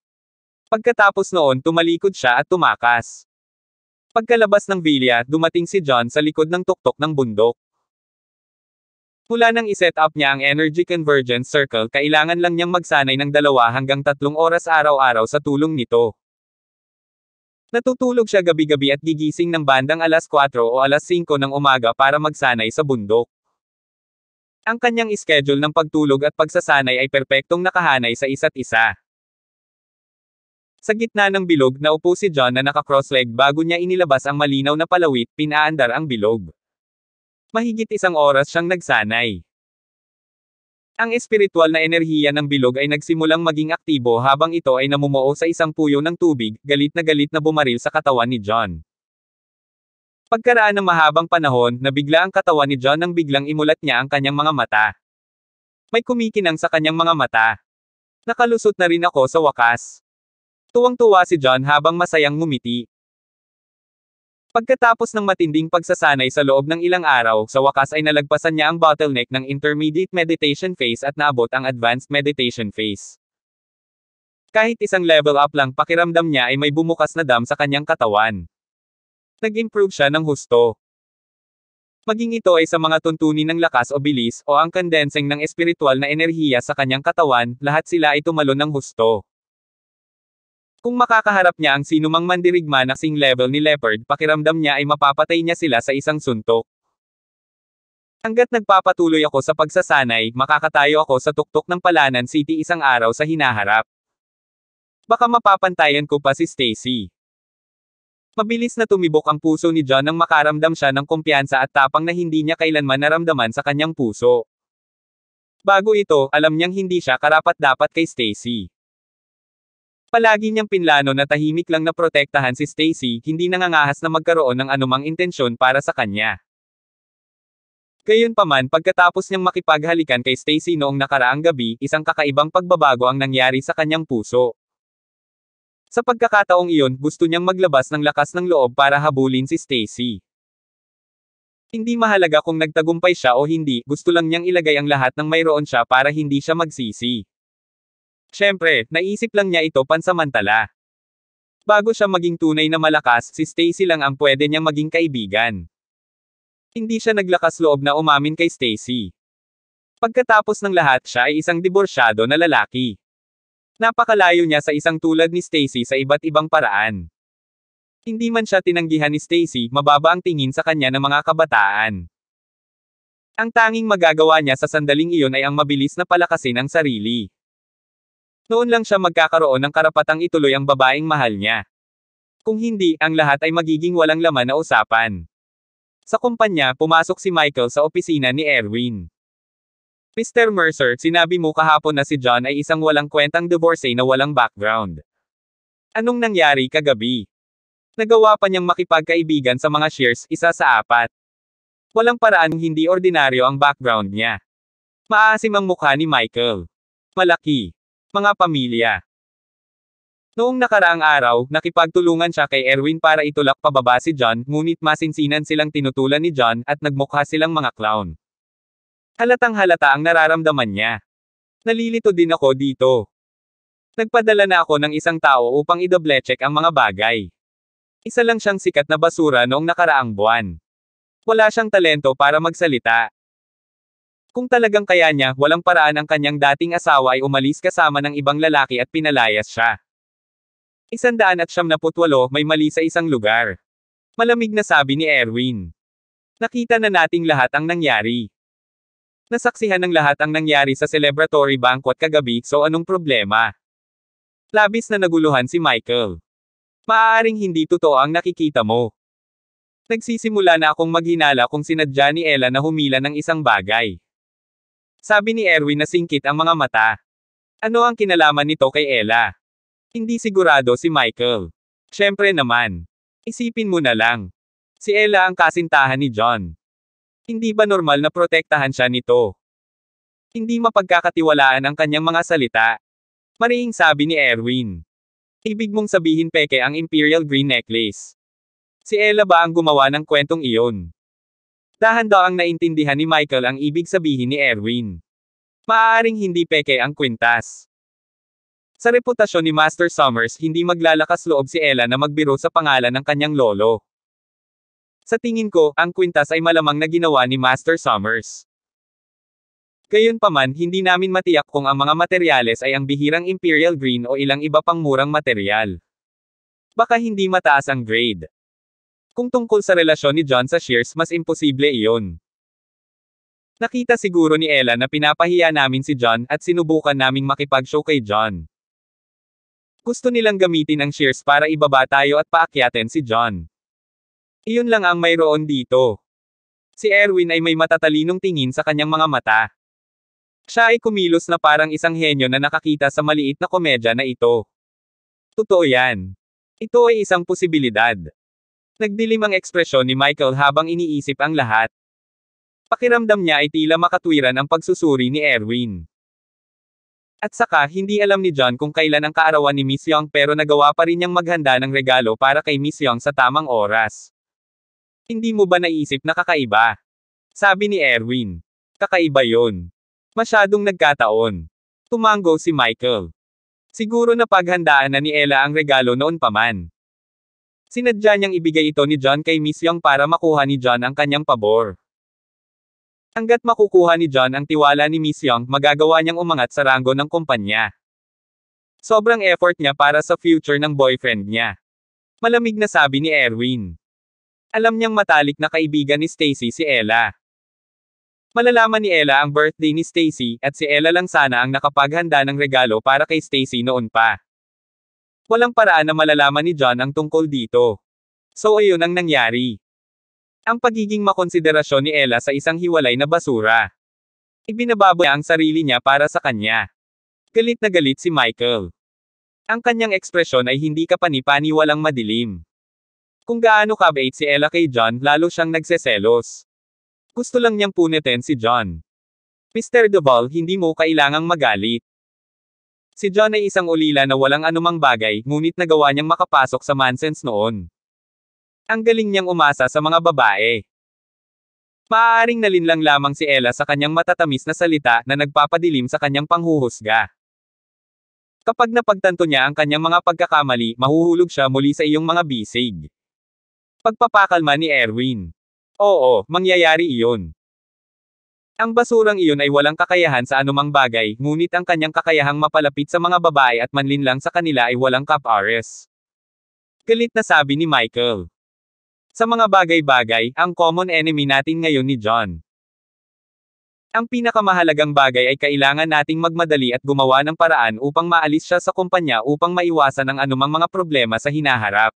Pagkatapos noon tumalikod siya at tumakas. Pagkalabas ng bilya, dumating si John sa likod ng tuktok ng bundok. Mula nang iset up niya ang Energy Convergence Circle kailangan lang niyang magsanay ng dalawa hanggang tatlong oras araw-araw sa tulong nito. Natutulog siya gabi-gabi at gigising ng bandang alas 4 o alas 5 ng umaga para magsanay sa bundok. Ang kanyang schedule ng pagtulog at pagsasanay ay perpektong nakahanay sa isa't isa. Sa gitna ng bilog, naupo si John na naka-cross-leg bago niya inilabas ang malinaw na palawit, pinaandar ang bilog. Mahigit isang oras siyang nagsanay. Ang espiritual na enerhiya ng bilog ay nagsimulang maging aktibo habang ito ay namumuo sa isang puyo ng tubig, galit na galit na bumaril sa katawan ni John. Pagkaraan ng mahabang panahon, nabigla ang katawan ni John nang biglang imulat niya ang kanyang mga mata. May kumikinang sa kanyang mga mata. Nakalusot na rin ako sa wakas. Tuwang-tuwa si John habang masayang ngumiti. Pagkatapos ng matinding pagsasanay sa loob ng ilang araw, sa wakas ay nalagpasan niya ang bottleneck ng intermediate meditation phase at naabot ang advanced meditation phase. Kahit isang level up lang pakiramdam niya ay may bumukas na dam sa kanyang katawan. Nag-improve siya ng husto. Maging ito ay sa mga tuntunin ng lakas o bilis o ang condensing ng espiritual na enerhiya sa kanyang katawan, lahat sila ay tumalon ng husto. Kung makakaharap niya ang sinumang mandirigma na sing level ni Leopard, pakiramdam niya ay mapapatay niya sila sa isang suntok. Hanggat nagpapatuloy ako sa pagsasanay, makakatayo ako sa tuktok ng Palanan City isang araw sa hinaharap. Baka mapapantayan ko pa si Stacy. Mabilis na tumibok ang puso ni John nang makaramdam siya ng kumpiyansa at tapang na hindi niya kailanman naramdaman sa kanyang puso. Bago ito, alam niyang hindi siya karapat-dapat kay Stacy. Palagi niyang pinlano na tahimik lang na protektahan si Stacy, hindi nangangahas na magkaroon ng anumang intensyon para sa kanya. Gayunpaman pagkatapos niyang makipaghalikan kay Stacy noong nakaraang gabi, isang kakaibang pagbabago ang nangyari sa kanyang puso. Sa pagkakataong iyon, gusto niyang maglabas ng lakas ng loob para habulin si Stacy. Hindi mahalaga kung nagtagumpay siya o hindi, gusto lang niyang ilagay ang lahat ng mayroon siya para hindi siya magsisi. Siyempre, naisip lang niya ito pansamantala. Bago siya maging tunay na malakas, si Stacy lang ang pwede niyang maging kaibigan. Hindi siya naglakas loob na umamin kay Stacy. Pagkatapos ng lahat siya ay isang diborsyado na lalaki. Napakalayo niya sa isang tulad ni Stacy sa iba't ibang paraan. Hindi man siya tinanggihan ni Stacy, mababa ang tingin sa kanya ng mga kabataan. Ang tanging magagawa niya sa sandaling iyon ay ang mabilis na palakasin ang sarili. Noon lang siya magkakaroon ng karapatang ituloy ang babaeng mahal niya. Kung hindi, ang lahat ay magiging walang laman na usapan. Sa kumpanya, pumasok si Michael sa opisina ni Erwin. Mr. Mercer, sinabi mo kahapon na si John ay isang walang kwentang divorcee na walang background. Anong nangyari kagabi? Nagawa pa niyang makipagkaibigan sa mga shares, isa sa apat. Walang paraan hindi ordinaryo ang background niya. Maasim ang mukha ni Michael. Malaki, mga pamilya. Noong nakaraang araw, nakipagtulungan siya kay Erwin para itulak pababa si John, ngunit masinsinan silang tinutulan ni John at nagmukha silang mga clown. Halatang halata ang nararamdaman niya. Nalilito din ako dito. Nagpadala na ako ng isang tao upang i-double check ang mga bagay. Isa lang siyang sikat na basura noong nakaraang buwan. Wala siyang talento para magsalita. Kung talagang kaya niya, walang paraan ang kanyang dating asawa ay umalis kasama ng ibang lalaki at pinalayas siya. Isandaan at siyamnaputwalo, may mali sa isang lugar. Malamig na sabi ni Erwin. Nakita na nating lahat ang nangyari. Nasaksihan ng lahat ang nangyari sa celebratory banquet kagabi, so anong problema? Labis na naguluhan si Michael. Maaaring hindi totoo ang nakikita mo. Nagsisimula na akong maghinala kung sinadya ni Ella na humila ng isang bagay. Sabi ni Erwin na singkit ang mga mata. Ano ang kinalaman nito kay Ella? Hindi sigurado si Michael. Siyempre naman. Isipin mo na lang. Si Ella ang kasintahan ni John. Hindi ba normal na protektahan siya nito? Hindi mapagkakatiwalaan ang kanyang mga salita. Mariing sabi ni Erwin. Ibig mong sabihin peke ang Imperial Green Necklace. Si Ella ba ang gumawa ng kwentong iyon? Tahanda ang naintindihan ni Michael ang ibig sabihin ni Erwin. Maaaring hindi peke ang kwintas. Sa reputasyon ni Master Summers hindi maglalakas loob si Ella na magbiro sa pangalan ng kanyang lolo. Sa tingin ko, ang kwintas ay malamang na ginawa ni Master Summers. Gayunpaman, hindi namin matiyak kung ang mga materyales ay ang bihirang Imperial Green o ilang iba pang murang materyal. Baka hindi mataas ang grade. Kung tungkol sa relasyon ni John sa Shears mas imposible iyon. Nakita siguro ni Ella na pinapahiya namin si John at sinubukan naming makipag-show kay John. Gusto nilang gamitin ang Shears para ibaba tayo at paakyatin si John. Iyon lang ang mayroon dito. Si Erwin ay may matatalinong tingin sa kanyang mga mata. Siya ay kumilos na parang isang henyo na nakakita sa maliit na komedya na ito. Totoo yan. Ito ay isang posibilidad. Nagdilim ang ekspresyon ni Michael habang iniisip ang lahat. Pakiramdam niya ay tila makatwiran ang pagsusuri ni Erwin. At saka hindi alam ni John kung kailan ang kaarawan ni Miss Young pero nagawa pa rin niyang maghanda ng regalo para kay Miss Young sa tamang oras. Hindi mo ba naisip na kakaiba? Sabi ni Erwin. Kakaiba yon. Masyadong nagkataon. Tumango si Michael. Siguro na paghandaan na ni Ella ang regalo noon pa man. Sinadya niyang ibigay ito ni John kay Miss Young para makuha ni John ang kanyang pabor. Hanggat makukuha ni John ang tiwala ni Miss Young, magagawa niyang umangat sa ranggo ng kumpanya. Sobrang effort niya para sa future ng boyfriend niya. Malamig na sabi ni Erwin. Alam niyang matalik na kaibigan ni Stacy si Ella. Malalaman ni Ella ang birthday ni Stacy at si Ella lang sana ang nakapaghanda ng regalo para kay Stacy noon pa. Walang paraan na malalaman ni John ang tungkol dito. So ayun ang nangyari. Ang pagiging makonsiderasyon ni Ella sa isang hiwalay na basura. Ibinababoy ang sarili niya para sa kanya. Galit na galit si Michael. Ang kanyang ekspresyon ay hindi kapanipani walang madilim. Kung gaano kabait si Ella kay John, lalo siyang nagseselos. Gusto lang niyang punitin si John. Mr. Duval, hindi mo kailangang magalit. Si John ay isang ulila na walang anumang bagay, ngunit nagawa niyang makapasok sa Mansens noon. Ang galing niyang umasa sa mga babae. Paaring nalinlang lamang si Ella sa kanyang matatamis na salita na nagpapadilim sa kanyang panghuhusga. Kapag napagtanto niya ang kanyang mga pagkakamali, mahuhulog siya muli sa iyong mga bisig. Pagpapakalma ni Erwin. Oo, mangyayari iyon. Ang basurang iyon ay walang kakayahan sa anumang bagay, ngunit ang kanyang kakayahang mapalapit sa mga babae at manlinlang sa kanila ay walang kapares. Galit na sabi ni Michael. Sa mga bagay-bagay, ang common enemy natin ngayon ni John. Ang pinakamahalagang bagay ay kailangan nating magmadali at gumawa ng paraan upang maalis siya sa kumpanya upang maiwasan ang anumang mga problema sa hinaharap.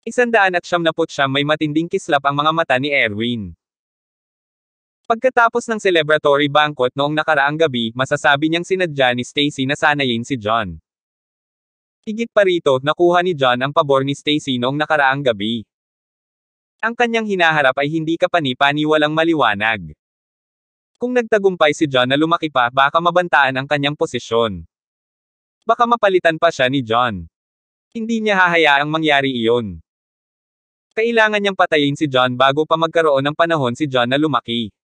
Isandaan at siyam na may matinding kislap ang mga mata ni Erwin. Pagkatapos ng celebratory banquet noong nakaraang gabi, masasabi niyang sinadya ni Stacy na sanayin si John. Higit pa rito, nakuha ni John ang pabor ni Stacy noong nakaraang gabi. Ang kanyang hinaharap ay hindi kapani-paniwalang maliwanag. Kung nagtagumpay si John na lumaki pa, baka mabantaan ang kanyang posisyon. Baka mapalitan pa siya ni John. Hindi niya hahayaang mangyari iyon. Kailangan niyang patayin si John bago pa magkaroon ng panahon si John na lumaki.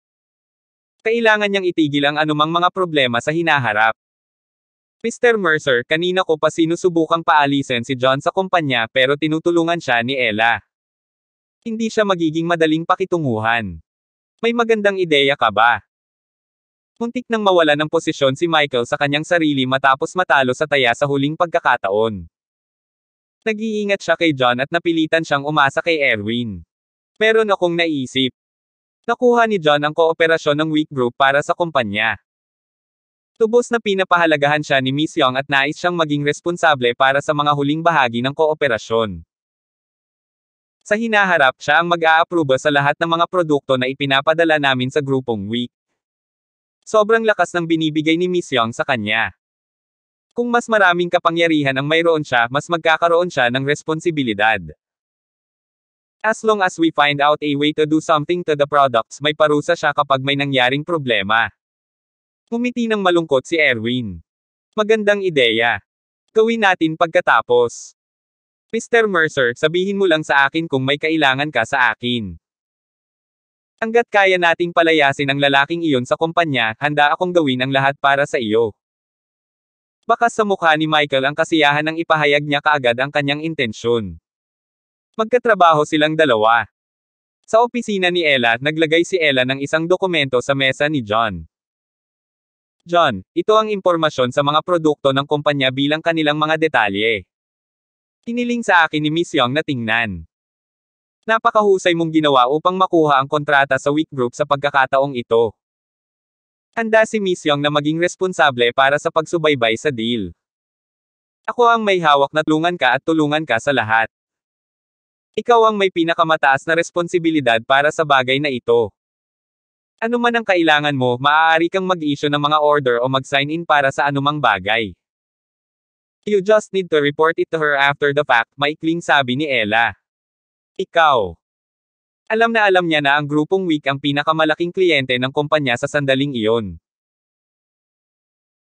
Kailangan niyang itigil ang anumang mga problema sa hinaharap. Mr. Mercer, kanina ko pa sinusubukang paalisin si John sa kumpanya pero tinutulungan siya ni Ella. Hindi siya magiging madaling pakitunguhan. May magandang ideya ka ba? Muntik nang mawala ng posisyon si Michael sa kanyang sarili matapos matalo sa taya sa huling pagkakataon. Nag-iingat siya kay John at napilitan siyang umasa kay Erwin. Meron akong naisip. Nakuha ni John ang kooperasyon ng Week Group para sa kumpanya. Tubos na pinapahalagahan siya ni Miss Young at nais siyang maging responsable para sa mga huling bahagi ng kooperasyon. Sa hinaharap siya ang mag-aapruba sa lahat ng mga produkto na ipinapadala namin sa grupong Week. Sobrang lakas ng binibigay ni Miss Young sa kanya. Kung mas maraming kapangyarihan ang mayroon siya, mas magkakaroon siya ng responsibilidad. As long as we find out a way to do something to the products may parusa siya kapag may nangyaring problema. Umiti ng malungkot si Erwin. Magandang ideya. Gawin natin pagkatapos. Mr. Mercer, sabihin mo lang sa akin kung may kailangan ka sa akin. Hanggat kaya nating palayasin ang lalaking iyon sa kumpanya, handa akong gawin ang lahat para sa iyo. Baka sa mukha ni Michael ang kasiyahan ng ipahayag niya kaagad ang kanyang intensyon. Magkatrabaho silang dalawa. Sa opisina ni Ella, naglagay si Ella ng isang dokumento sa mesa ni John. John, ito ang impormasyon sa mga produkto ng kumpanya bilang kanilang mga detalye. Kiniling sa akin ni Miss Young na tingnan. Napakahusay mong ginawa upang makuha ang kontrata sa Week Group sa pagkakataong ito. Handa si Miss Young na maging responsable para sa pagsubaybay sa deal. Ako ang may hawak na tulungan ka at tulungan ka sa lahat. Ikaw ang may pinakamataas na responsibilidad para sa bagay na ito. Ano man ang kailangan mo, maaari kang mag-issue ng mga order o mag-sign in para sa anumang bagay. You just need to report it to her after the fact, maikling sabi ni Ella. Ikaw. Alam na alam niya na ang grupong week ang pinakamalaking kliyente ng kumpanya sa sandaling iyon.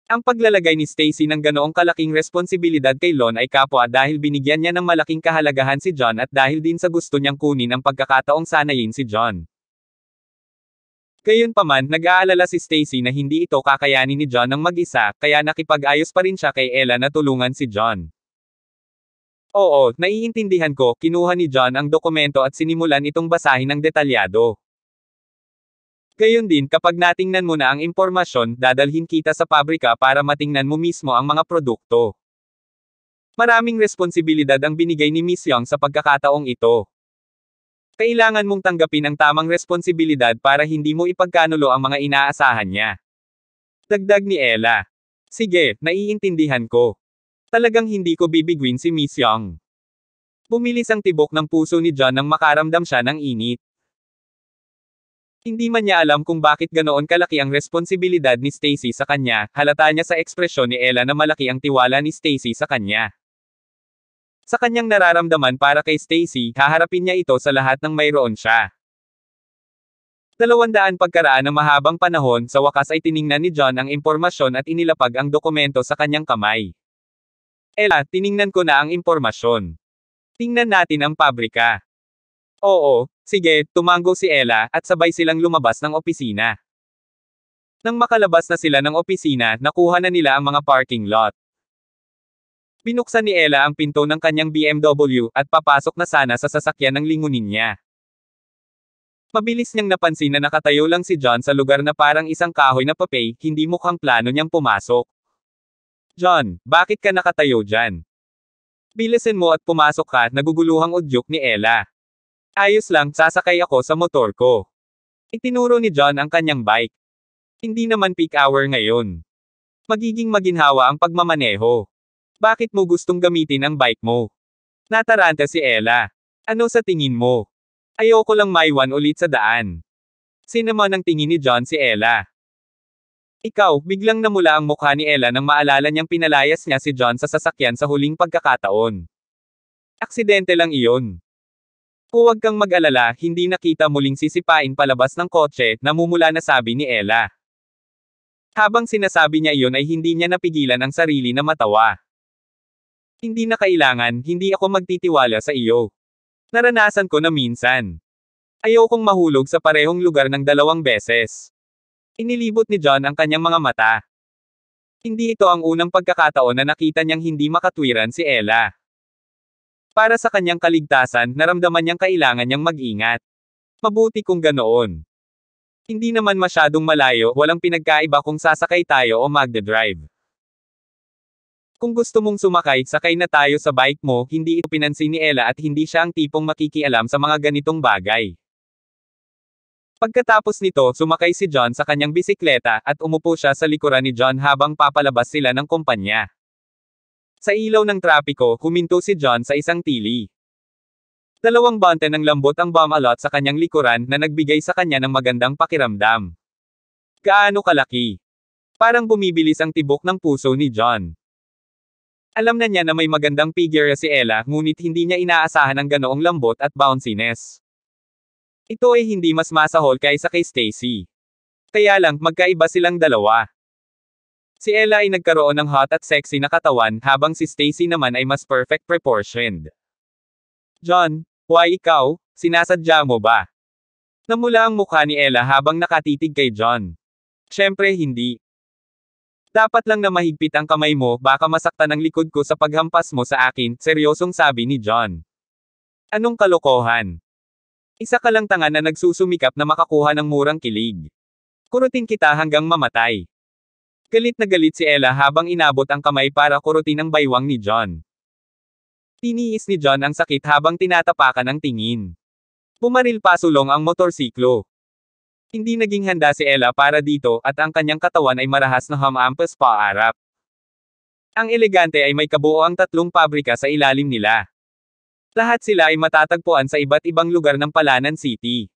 Ang paglalagay ni Stacy ng ganoong kalaking responsibilidad kay Lon ay kapwa dahil binigyan niya ng malaking kahalagahan si John at dahil din sa gusto niyang kunin ang pagkakataong sanayin si John. Gayunpaman, nag-aalala si Stacy na hindi ito kakayanin ni John ng mag-isa, kaya nakipag-ayos pa rin siya kay Ella na tulungan si John. Oo, naiintindihan ko, kinuha ni John ang dokumento at sinimulan itong basahin ng detalyado. Gayon din kapag natingnan mo na ang impormasyon, dadalhin kita sa pabrika para matingnan mo mismo ang mga produkto. Maraming responsibilidad ang binigay ni Miss Young sa pagkakataong ito. Kailangan mong tanggapin ang tamang responsibilidad para hindi mo ipagkanulo ang mga inaasahan niya. Dagdag ni Ella. Sige, naiintindihan ko. Talagang hindi ko bibigwin si Miss Young. Bumilis ang tibok ng puso ni John nang makaramdam siya ng init. Hindi man niya alam kung bakit ganoon kalaki ang responsibilidad ni Stacy sa kanya, halata niya sa ekspresyon ni Ella na malaki ang tiwala ni Stacy sa kanya. Sa kanyang nararamdaman para kay Stacy, haharapin niya ito sa lahat ng mayroon siya. Dalawandaan pagkaraan ng mahabang panahon, sa wakas ay tiningnan ni John ang impormasyon at inilapag ang dokumento sa kanyang kamay. Ella, tiningnan ko na ang impormasyon. Tingnan natin ang pabrika. Oo, sige, tumango si Ella, at sabay silang lumabas ng opisina. Nang makalabas na sila ng opisina, nakuha na nila ang mga parking lot. Binuksan ni Ella ang pinto ng kanyang BMW, at papasok na sana sa sasakyan ng lingunin niya. Mabilis niyang napansin na nakatayo lang si John sa lugar na parang isang kahoy na papay, hindi mukhang plano niyang pumasok. John, bakit ka nakatayo dyan? Bilisin mo at pumasok ka, naguguluhang udyok ni Ella. Ayos lang, sasakay ako sa motor ko. Itinuro ni John ang kanyang bike. Hindi naman peak hour ngayon. Magiging maginhawa ang pagmamaneho. Bakit mo gustong gamitin ang bike mo? Nataranta si Ella. Ano sa tingin mo? Ayoko lang maiwan ulit sa daan. Sinama ng tingin ni John si Ella. Ikaw, biglang namula ang mukha ni Ella nang maalala niyang pinalayas niya si John sa sasakyan sa huling pagkakataon. Aksidente lang iyon. Huwag kang mag-alala, hindi nakita muling sisipain palabas ng kotse, namumula na sabi ni Ella. Habang sinasabi niya iyon ay hindi niya napigilan ang sarili na matawa. Hindi na kailangan, hindi ako magtitiwala sa iyo. Naranasan ko na minsan. Ayaw kong mahulog sa parehong lugar ng dalawang beses. Inilibot ni John ang kanyang mga mata. Hindi ito ang unang pagkakataon na nakita niyang hindi makatwiran si Ella. Para sa kanyang kaligtasan, naramdaman niyang kailangan niyang mag-ingat. Mabuti kung ganoon. Hindi naman masyadong malayo, walang pinagkaiba kung sasakay tayo o magdadrive. Kung gusto mong sumakay, sakay na tayo sa bike mo, hindi ito pinansin ni Ella at hindi siya ang tipong makikialam sa mga ganitong bagay. Pagkatapos nito, sumakay si John sa kanyang bisikleta, at umupo siya sa likuran ni John habang papalabas sila ng kumpanya. Sa ilaw ng trapiko, huminto si John sa isang tili. Dalawang bante ng lambot ang bamalot sa kanyang likuran na nagbigay sa kanya ng magandang pakiramdam. Gaano kalaki? Parang bumibilis ang tibok ng puso ni John. Alam na niya na may magandang figure si Ella ngunit hindi niya inaasahan ang ganoong lambot at bounciness. Ito ay hindi mas masahol kaysa kay Stacy. Kaya lang magkaiba silang dalawa. Si Ella ay nagkaroon ng hot at sexy na katawan habang si Stacy naman ay mas perfect proportioned. John, why ikaw, sinasadya mo ba? Namula ang mukha ni Ella habang nakatitig kay John. Siyempre hindi. Dapat lang na mahigpit ang kamay mo baka masaktan ang likod ko sa paghampas mo sa akin, seryosong sabi ni John. Anong kalokohan? Isa ka lang tanga na nagsusumikap na makakuha ng murang kilig. Kurutin kita hanggang mamatay. Galit na galit si Ella habang inabot ang kamay para kurutin ang baywang ni John. Tiniis ni John ang sakit habang tinatapakan ang tingin. Pumaril pasulong ang motorsiklo. Hindi naging handa si Ella para dito at ang kanyang katawan ay marahas na hamampas paarap. Ang elegante ay may kabuo ang tatlong pabrika sa ilalim nila. Lahat sila ay matatagpuan sa iba't ibang lugar ng Palanan City.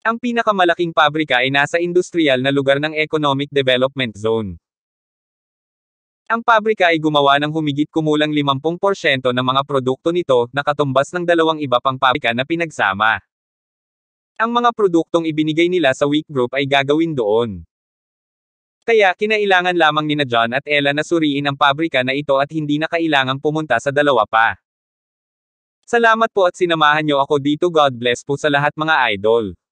Ang pinakamalaking pabrika ay nasa industrial na lugar ng Economic Development Zone. Ang pabrika ay gumawa ng humigit kumulang 50% ng mga produkto nito na katumbas ng dalawang iba pang pabrika na pinagsama. Ang mga produktong ibinigay nila sa Week Group ay gagawin doon. Kaya kinailangan lamang nina John at Ella na suriin ang pabrika na ito at hindi na kailangang pumunta sa dalawa pa. Salamat po at sinamahan niyo ako dito God bless po sa lahat mga idol.